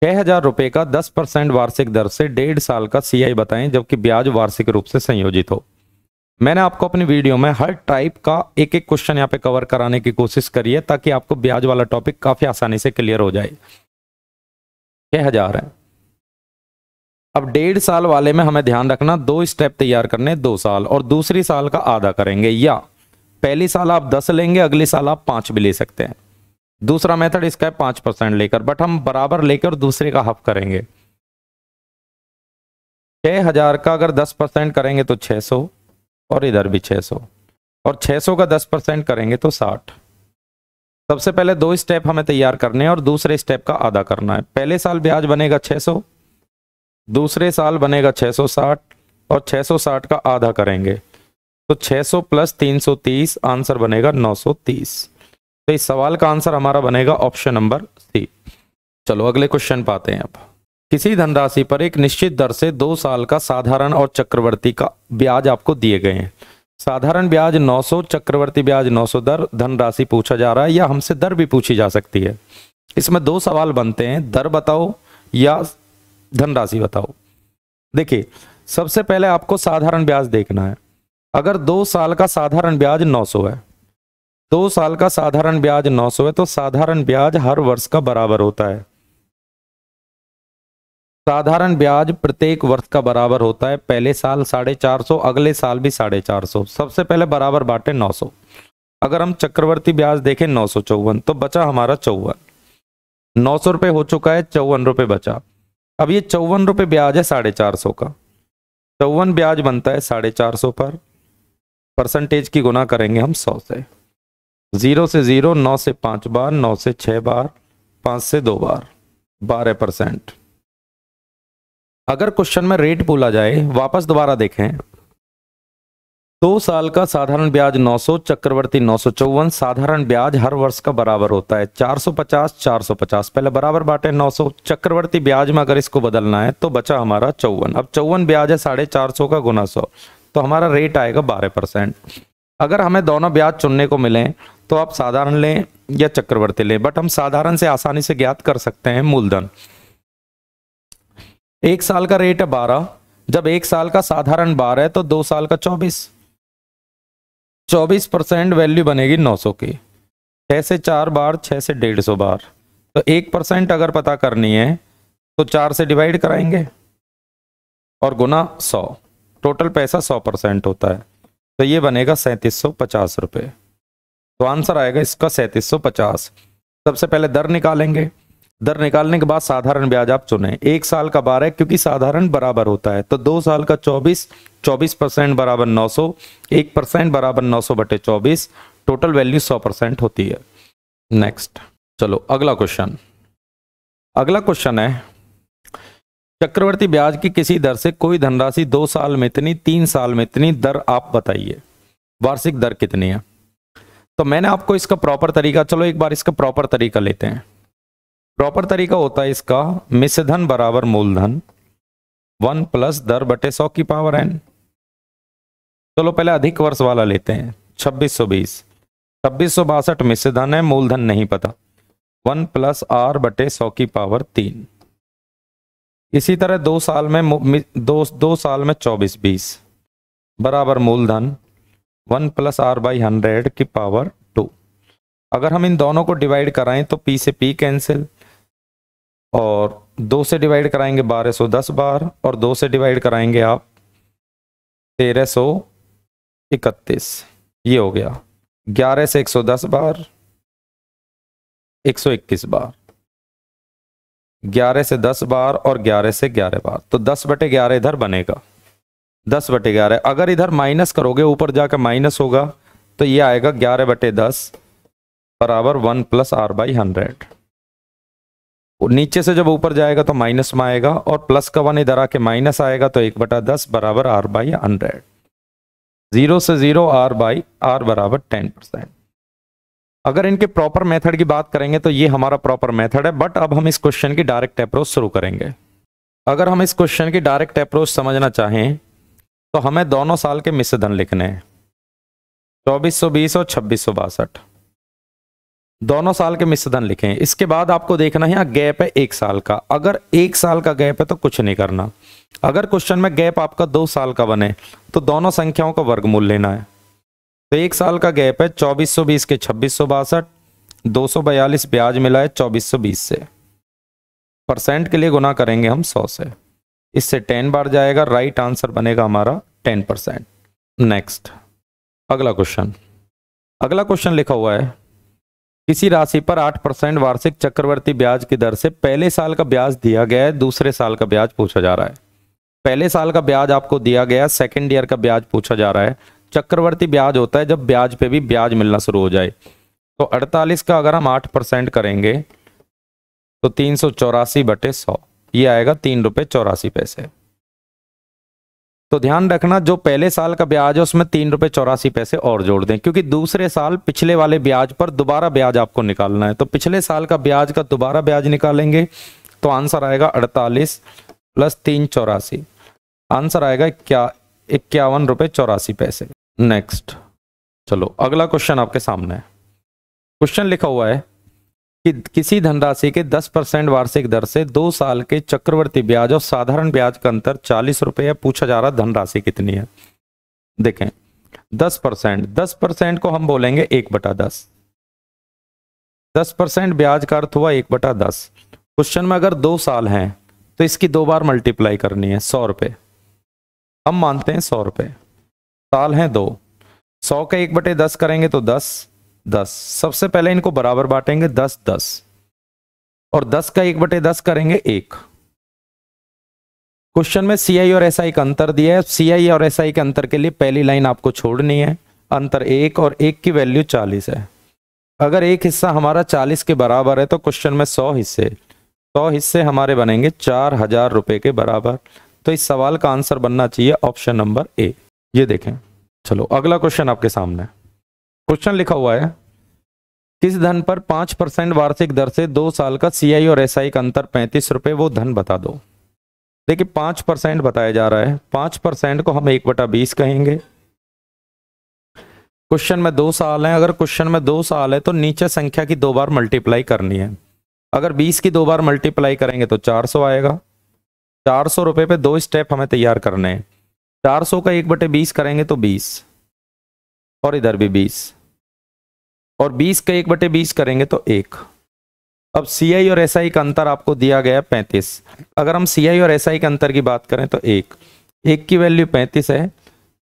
छह हजार रुपए का दस परसेंट वार्षिक दर से डेढ़ साल का सीआई बताएं जबकि ब्याज वार्षिक रूप से संयोजित हो मैंने आपको अपनी वीडियो में हर टाइप का एक एक क्वेश्चन यहाँ पे कवर कराने की कोशिश करी है ताकि आपको ब्याज वाला टॉपिक काफी आसानी से क्लियर हो जाए छः हजार है अब डेढ़ साल वाले में हमें ध्यान रखना दो स्टेप तैयार करने दो साल और दूसरी साल का आधा करेंगे या पहली साल आप दस लेंगे अगली साल आप पांच भी ले सकते हैं दूसरा मेथड इसका है पांच परसेंट लेकर बट हम बराबर लेकर दूसरे का हफ करेंगे छह हजार का अगर दस परसेंट करेंगे तो छह सौ और इधर भी छह सौ और छह सौ का दस परसेंट करेंगे तो साठ सबसे पहले दो स्टेप हमें तैयार करने हैं और दूसरे स्टेप का अदा करना है पहले साल ब्याज बनेगा 600 दूसरे साल बनेगा 660 और 660 का आधा करेंगे तो 600 प्लस 330 आंसर बनेगा 930 तो इस सवाल का आंसर हमारा बनेगा ऑप्शन नंबर सी चलो अगले क्वेश्चन पाते हैं अब किसी धनराशि पर एक निश्चित दर से दो साल का साधारण और चक्रवर्ती का ब्याज आपको दिए गए हैं साधारण ब्याज 900 चक्रवर्ती ब्याज 900 दर धनराशि पूछा जा रहा है या हमसे दर भी पूछी जा सकती है इसमें दो सवाल बनते हैं दर बताओ या धनराशि बताओ देखिए सबसे पहले आपको साधारण ब्याज देखना है अगर दो साल का साधारण ब्याज 900 है दो साल का साधारण ब्याज 900 है तो साधारण ब्याज हर वर्ष का बराबर होता है साधारण ब्याज प्रत्येक वर्ष का बराबर होता है पहले साल साढ़े चार सौ अगले साल भी साढ़े चार सौ सबसे पहले बराबर बांटे नौ सौ अगर हम चक्रवर्ती ब्याज देखें नौ सौ चौवन तो बचा हमारा चौवन नौ सौ रुपये हो चुका है चौवन रुपये बचा अब ये चौवन रुपये ब्याज है साढ़े चार सौ का चौवन ब्याज बनता है साढ़े चार सौ पर परसेंटेज की गुना करेंगे हम सौ से ज़ीरो से ज़ीरो नौ से पाँच बार नौ से छः बार पाँच से दो बार बारह परसेंट अगर क्वेश्चन में रेट बोला जाए वापस दोबारा देखें दो साल का साधारण ब्याज 900 चक्रवर्ती नौ साधारण ब्याज हर वर्ष का बराबर होता है 450 450 पहले बराबर बांटे 900 चक्रवर्ती ब्याज में अगर इसको बदलना है तो बचा हमारा चौवन अब चौवन ब्याज है साढ़े चार सौ का गुना सौ तो हमारा रेट आएगा बारह परसेंट अगर हमें दोनों ब्याज चुनने को मिले तो आप साधारण लें या चक्रवर्ती लें बट हम साधारण से आसानी से ज्ञात कर सकते हैं मूलधन एक साल का रेट है बारह जब एक साल का साधारण बारह है तो दो साल का चौबीस चौबीस परसेंट वैल्यू बनेगी नौ सौ की छह से चार बार छः से डेढ़ सौ बार तो एक परसेंट अगर पता करनी है तो चार से डिवाइड कराएंगे और गुना सौ टोटल पैसा सौ परसेंट होता है तो ये बनेगा सैंतीस सौ पचास रुपये तो आंसर आएगा इसका सैंतीस सौ पचास सबसे पहले दर निकालेंगे दर निकालने के बाद साधारण ब्याज आप चुने एक साल का बारह क्योंकि साधारण बराबर होता है तो दो साल का चौबीस चौबीस परसेंट बराबर नौ सौ एक परसेंट बराबर नौ सौ बटे चौबीस टोटल वैल्यू सौ परसेंट होती है नेक्स्ट चलो अगला क्वेश्चन अगला क्वेश्चन है चक्रवर्ती ब्याज की किसी दर से कोई धनराशि दो साल में इतनी तीन साल में इतनी दर आप बताइए वार्षिक दर कितनी है तो मैंने आपको इसका प्रॉपर तरीका चलो एक बार इसका प्रॉपर तरीका लेते हैं प्रॉपर तरीका होता है इसका मिसधन बराबर मूलधन वन प्लस दर बटे सौ की पावर एन चलो पहले अधिक वर्ष वाला लेते हैं छब्बीस सौ बीस छब्बीस सौ बासठ मिसधन है मूलधन नहीं पता वन प्लस आर बटे सौ की पावर तीन इसी तरह दो साल में दो दो साल में चौबीस बीस बराबर मूलधन one plus R by hundred की पावर टू अगर हम इन दोनों को डिवाइड कराएं तो पी से पी कैंसिल और दो से डिवाइड कराएंगे बारह सौ दस बार और दो से डिवाइड कराएंगे आप तेरह सौ इकतीस ये हो गया ग्यारह से एक सौ दस बार एक सौ इक्कीस बार ग्यारह से दस बार और ग्यारह से ग्यारह बार तो दस बटे ग्यारह इधर बनेगा दस बटे ग्यारह अगर इधर माइनस करोगे ऊपर जाकर माइनस होगा तो ये आएगा ग्यारह बटे दस बराबर one plus R by hundred नीचे से जब ऊपर जाएगा तो माइनस में आएगा और प्लस का वन इधर आके माइनस आएगा तो एक बटा दस बराबर आर बाई हंड्रेड जीरो से जीरो आर बाई आर बराबर टेन परसेंट अगर इनके प्रॉपर मेथड की बात करेंगे तो ये हमारा प्रॉपर मेथड है बट अब हम इस क्वेश्चन की डायरेक्ट अप्रोच शुरू करेंगे अगर हम इस क्वेश्चन की डायरेक्ट अप्रोच समझना चाहें तो हमें दोनों साल के मिश्रधन लिखने हैं चौबीस सौ बीस और छब्बीस सौ बासठ दोनों साल के मिश्रधन लिखें इसके बाद आपको देखना है गैप है एक साल का अगर एक साल का गैप है तो कुछ नहीं करना अगर क्वेश्चन में गैप आपका दो साल का बने तो दोनों संख्याओं का वर्गमूल लेना है तो एक साल का गैप है चौबीस सौ बीस के छब्बीस सौ बासठ दो सौ बयालीस ब्याज मिला है चौबीस सौ बीस से परसेंट के लिए गुना करेंगे हम सौ से इससे टेन बार जाएगा राइट आंसर बनेगा हमारा टेन परसेंट नेक्स्ट अगला क्वेश्चन अगला क्वेश्चन लिखा हुआ है किसी राशि पर आठ परसेंट वार्षिक चक्रवर्ती ब्याज की दर से पहले साल का ब्याज दिया गया है दूसरे साल का ब्याज पूछा जा रहा है पहले साल का ब्याज आपको दिया गया सेकेंड ईयर का ब्याज पूछा जा रहा है चक्रवर्ती ब्याज होता है जब ब्याज पे भी ब्याज मिलना शुरू हो जाए तो 48 का अगर हम 8 परसेंट करेंगे तो तीन सौ चौरासी बटे सौ ये आएगा तीन रुपये चौरासी पैसे तो ध्यान रखना जो पहले साल का ब्याज है उसमें तीन रुपए चौरासी पैसे और जोड़ दें क्योंकि दूसरे साल पिछले वाले ब्याज पर दोबारा ब्याज आपको निकालना है तो पिछले साल का ब्याज का दोबारा ब्याज निकालेंगे तो आंसर आएगा अड़तालीस प्लस तीन चौरासी आंसर आएगा क्या इक्यावन रुपए चौरासी पैसे नेक्स्ट चलो अगला क्वेश्चन आपके सामने है क्वेश्चन लिखा हुआ है कि किसी धनराशि के 10 परसेंट वार्षिक दर से दो साल के चक्रवर्ती ब्याज और साधारण ब्याज का अंतर चालीस रुपए है पूछा जा रहा धनराशि कितनी है देखें दस परसेंट दस परसेंट को हम बोलेंगे एक बटा दस दस परसेंट ब्याज का अर्थ हुआ एक बटा दस क्वेश्चन में अगर दो साल हैं तो इसकी दो बार मल्टीप्लाई करनी है सौ रुपये हम मानते हैं सौ रुपये साल हैं दो सौ का एक बटे दस करेंगे तो दस दस सबसे पहले इनको बराबर बांटेंगे दस दस और दस का एक बटे दस करेंगे एक क्वेश्चन में सीआई और एसआई का अंतर दिया है सीआई और एसआई के अंतर के लिए पहली लाइन आपको छोड़नी है अंतर एक और एक की वैल्यू चालीस है अगर एक हिस्सा हमारा चालीस के बराबर है तो क्वेश्चन में सौ हिस्से सौ हिस्से हमारे बनेंगे चार हजार रुपए के बराबर तो इस सवाल का आंसर बनना चाहिए ऑप्शन नंबर ए ये देखें चलो अगला क्वेश्चन आपके सामने क्वेश्चन लिखा हुआ है किस धन पर पांच परसेंट वार्षिक दर से दो साल का सीआई और एसआई का अंतर पैंतीस रुपए वो धन बता दो देखिए पांच परसेंट बताया जा रहा है पांच परसेंट को हम एक बटा बीस कहेंगे क्वेश्चन में दो साल है अगर क्वेश्चन में दो साल है तो नीचे संख्या की दो बार मल्टीप्लाई करनी है अगर बीस की दो बार मल्टीप्लाई करेंगे तो चार सौ आएगा चार सौ रुपए पे दो स्टेप हमें तैयार करने हैं चार सौ का एक बटे बीस करेंगे तो बीस और इधर भी बीस और बीस का एक बटे बीस करेंगे तो एक अब सी आई और एस आई का अंतर आपको दिया गया पैंतीस अगर हम सी आई और एस आई के अंतर की बात करें तो एक एक की वैल्यू पैंतीस है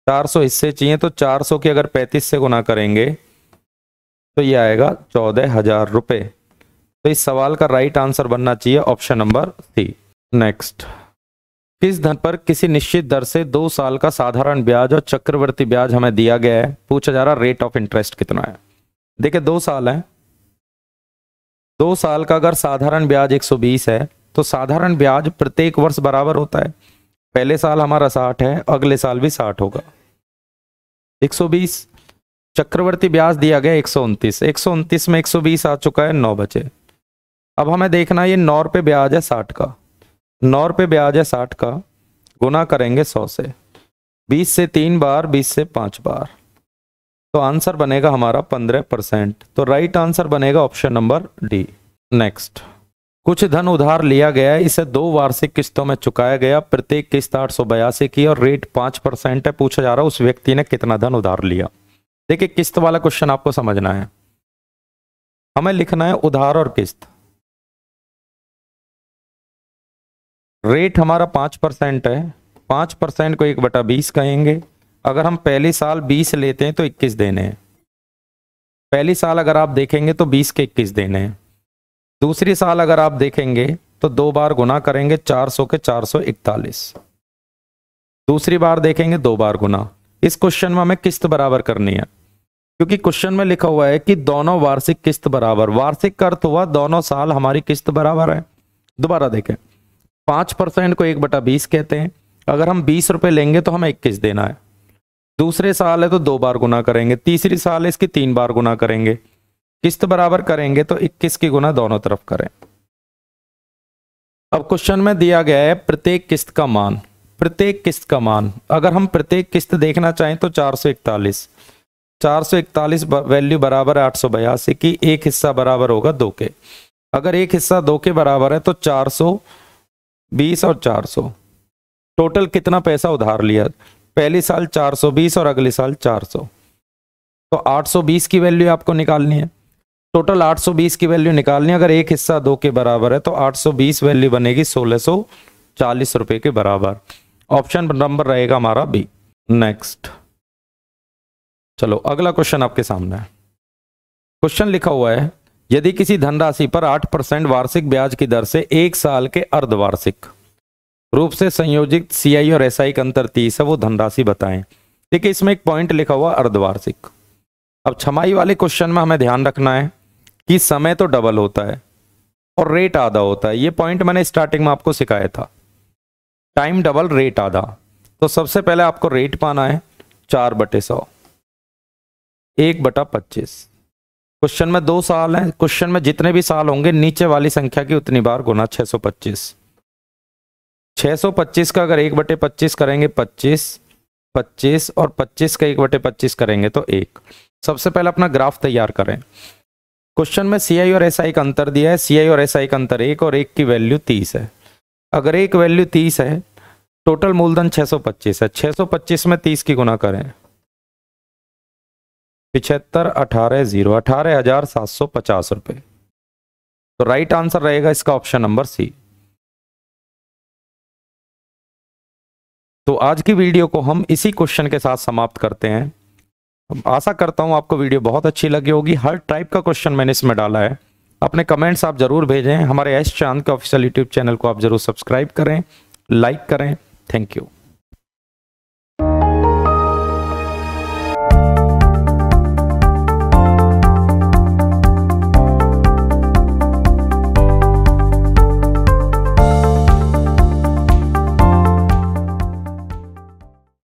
चार सौ हिस्से चाहिए तो चार सौ की अगर पैंतीस से गुना करेंगे तो ये आएगा चौदह हजार रुपये तो इस सवाल का राइट आंसर बनना चाहिए ऑप्शन नंबर सी नेक्स्ट किस धन पर किसी निश्चित दर से दो साल का साधारण ब्याज और चक्रवर्ती ब्याज हमें दिया गया है पूछा जा रहा रेट ऑफ इंटरेस्ट कितना है देखिए दो साल है दो साल का अगर साधारण ब्याज 120 है तो साधारण ब्याज प्रत्येक वर्ष बराबर होता है पहले साल हमारा साठ है अगले साल भी साठ होगा एक चक्रवर्ती ब्याज दिया गया एक सौ में एक आ चुका है नौ बचे अब हमें देखना ये नौ रुपये ब्याज है साठ का नौ रुपये ब्याज है साठ का गुना करेंगे सौ से बीस से तीन बार बीस से पाँच बार तो आंसर बनेगा हमारा पंद्रह परसेंट तो राइट आंसर बनेगा ऑप्शन नंबर डी नेक्स्ट कुछ धन उधार लिया गया इसे दो वार्षिक किस्तों में चुकाया गया प्रत्येक किस्त आठ सौ बयासी की और रेट पाँच परसेंट है पूछा जा रहा है उस व्यक्ति ने कितना धन उधार लिया देखिए किस्त वाला क्वेश्चन आपको समझना है हमें लिखना है उधार और किस्त रेट हमारा पाँच परसेंट है पाँच परसेंट को एक बटा बीस कहेंगे अगर हम पहले साल बीस लेते हैं तो इक्कीस देने हैं पहले साल अगर आप देखेंगे तो बीस के इक्कीस देने हैं दूसरे साल अगर आप देखेंगे तो दो बार गुना करेंगे चार सौ के चार सौ इकतालीस दूसरी बार देखेंगे दो बार गुना इस क्वेश्चन में हमें किस्त बराबर करनी है क्योंकि क्वेश्चन में लिखा हुआ है कि दोनों वार्षिक किस्त बराबर वार्षिक अर्थ तो हुआ दोनों साल हमारी किस्त बराबर है दोबारा देखें पांच परसेंट को एक बटा बीस कहते हैं अगर हम बीस रुपए लेंगे तो हमें इक्कीस देना है दूसरे साल है तो दो बार गुना करेंगे तीसरी साल है इसकी तीन बार गुना करेंगे किस्त बराबर करेंगे तो इक्कीस की गुना दोनों तरफ करें अब क्वेश्चन में दिया गया है प्रत्येक किस्त का मान प्रत्येक किस्त का मान अगर हम प्रत्येक किस्त देखना चाहें तो चार सौ इकतालीस चार सौ इकतालीस वैल्यू बराबर है आठ सौ बयासी की एक हिस्सा बराबर होगा दो के अगर एक हिस्सा दो के बराबर है तो चार सौ बीस और चार सौ टोटल कितना पैसा उधार लिया पहले साल चार सौ बीस और अगले साल चार सौ तो आठ सौ बीस की वैल्यू आपको निकालनी है टोटल आठ सौ बीस की वैल्यू निकालनी है अगर एक हिस्सा दो के बराबर है तो आठ सौ बीस वैल्यू बनेगी सोलह सौ चालीस रुपए के बराबर ऑप्शन नंबर रहेगा हमारा बी नेक्स्ट चलो अगला क्वेश्चन आपके सामने है क्वेश्चन लिखा हुआ है यदि किसी धनराशि पर आठ परसेंट वार्षिक ब्याज की दर से एक साल के अर्धवार्षिक रूप से संयोजित सीआई और एसआई का अंतर तीस है वो धनराशि बताएं देखिए इसमें एक पॉइंट लिखा हुआ अर्धवार्षिक अब छमाई वाले क्वेश्चन में हमें ध्यान रखना है कि समय तो डबल होता है और रेट आधा होता है ये पॉइंट मैंने स्टार्टिंग में आपको सिखाया था टाइम डबल रेट आधा तो सबसे पहले आपको रेट पाना है चार बटे सौ एक बटा पच्चीस क्वेश्चन में दो साल हैं क्वेश्चन में जितने भी साल होंगे नीचे वाली संख्या की उतनी बार गुना 625 625 का अगर एक बटे पच्चीस करेंगे 25 25 और 25 का एक बटे पच्चीस करेंगे तो एक सबसे पहले अपना ग्राफ तैयार करें क्वेश्चन में सी और एस का अंतर दिया है सी और एस का अंतर एक और एक की वैल्यू तीस है अगर एक वैल्यू तीस है टोटल मूलधन 625 है 625 में 30 की गुना करें पिछहत्तर अठारह जीरो अठारह हजार सात सौ पचास रुपए तो राइट आंसर रहेगा इसका ऑप्शन नंबर सी तो आज की वीडियो को हम इसी क्वेश्चन के साथ समाप्त करते हैं आशा करता हूं आपको वीडियो बहुत अच्छी लगी होगी हर टाइप का क्वेश्चन मैंने इसमें डाला है अपने कमेंट्स आप जरूर भेजें हमारे एस चांद के ऑफिशियल यूट्यूब चैनल को आप जरूर सब्सक्राइब करें लाइक करें थैंक यू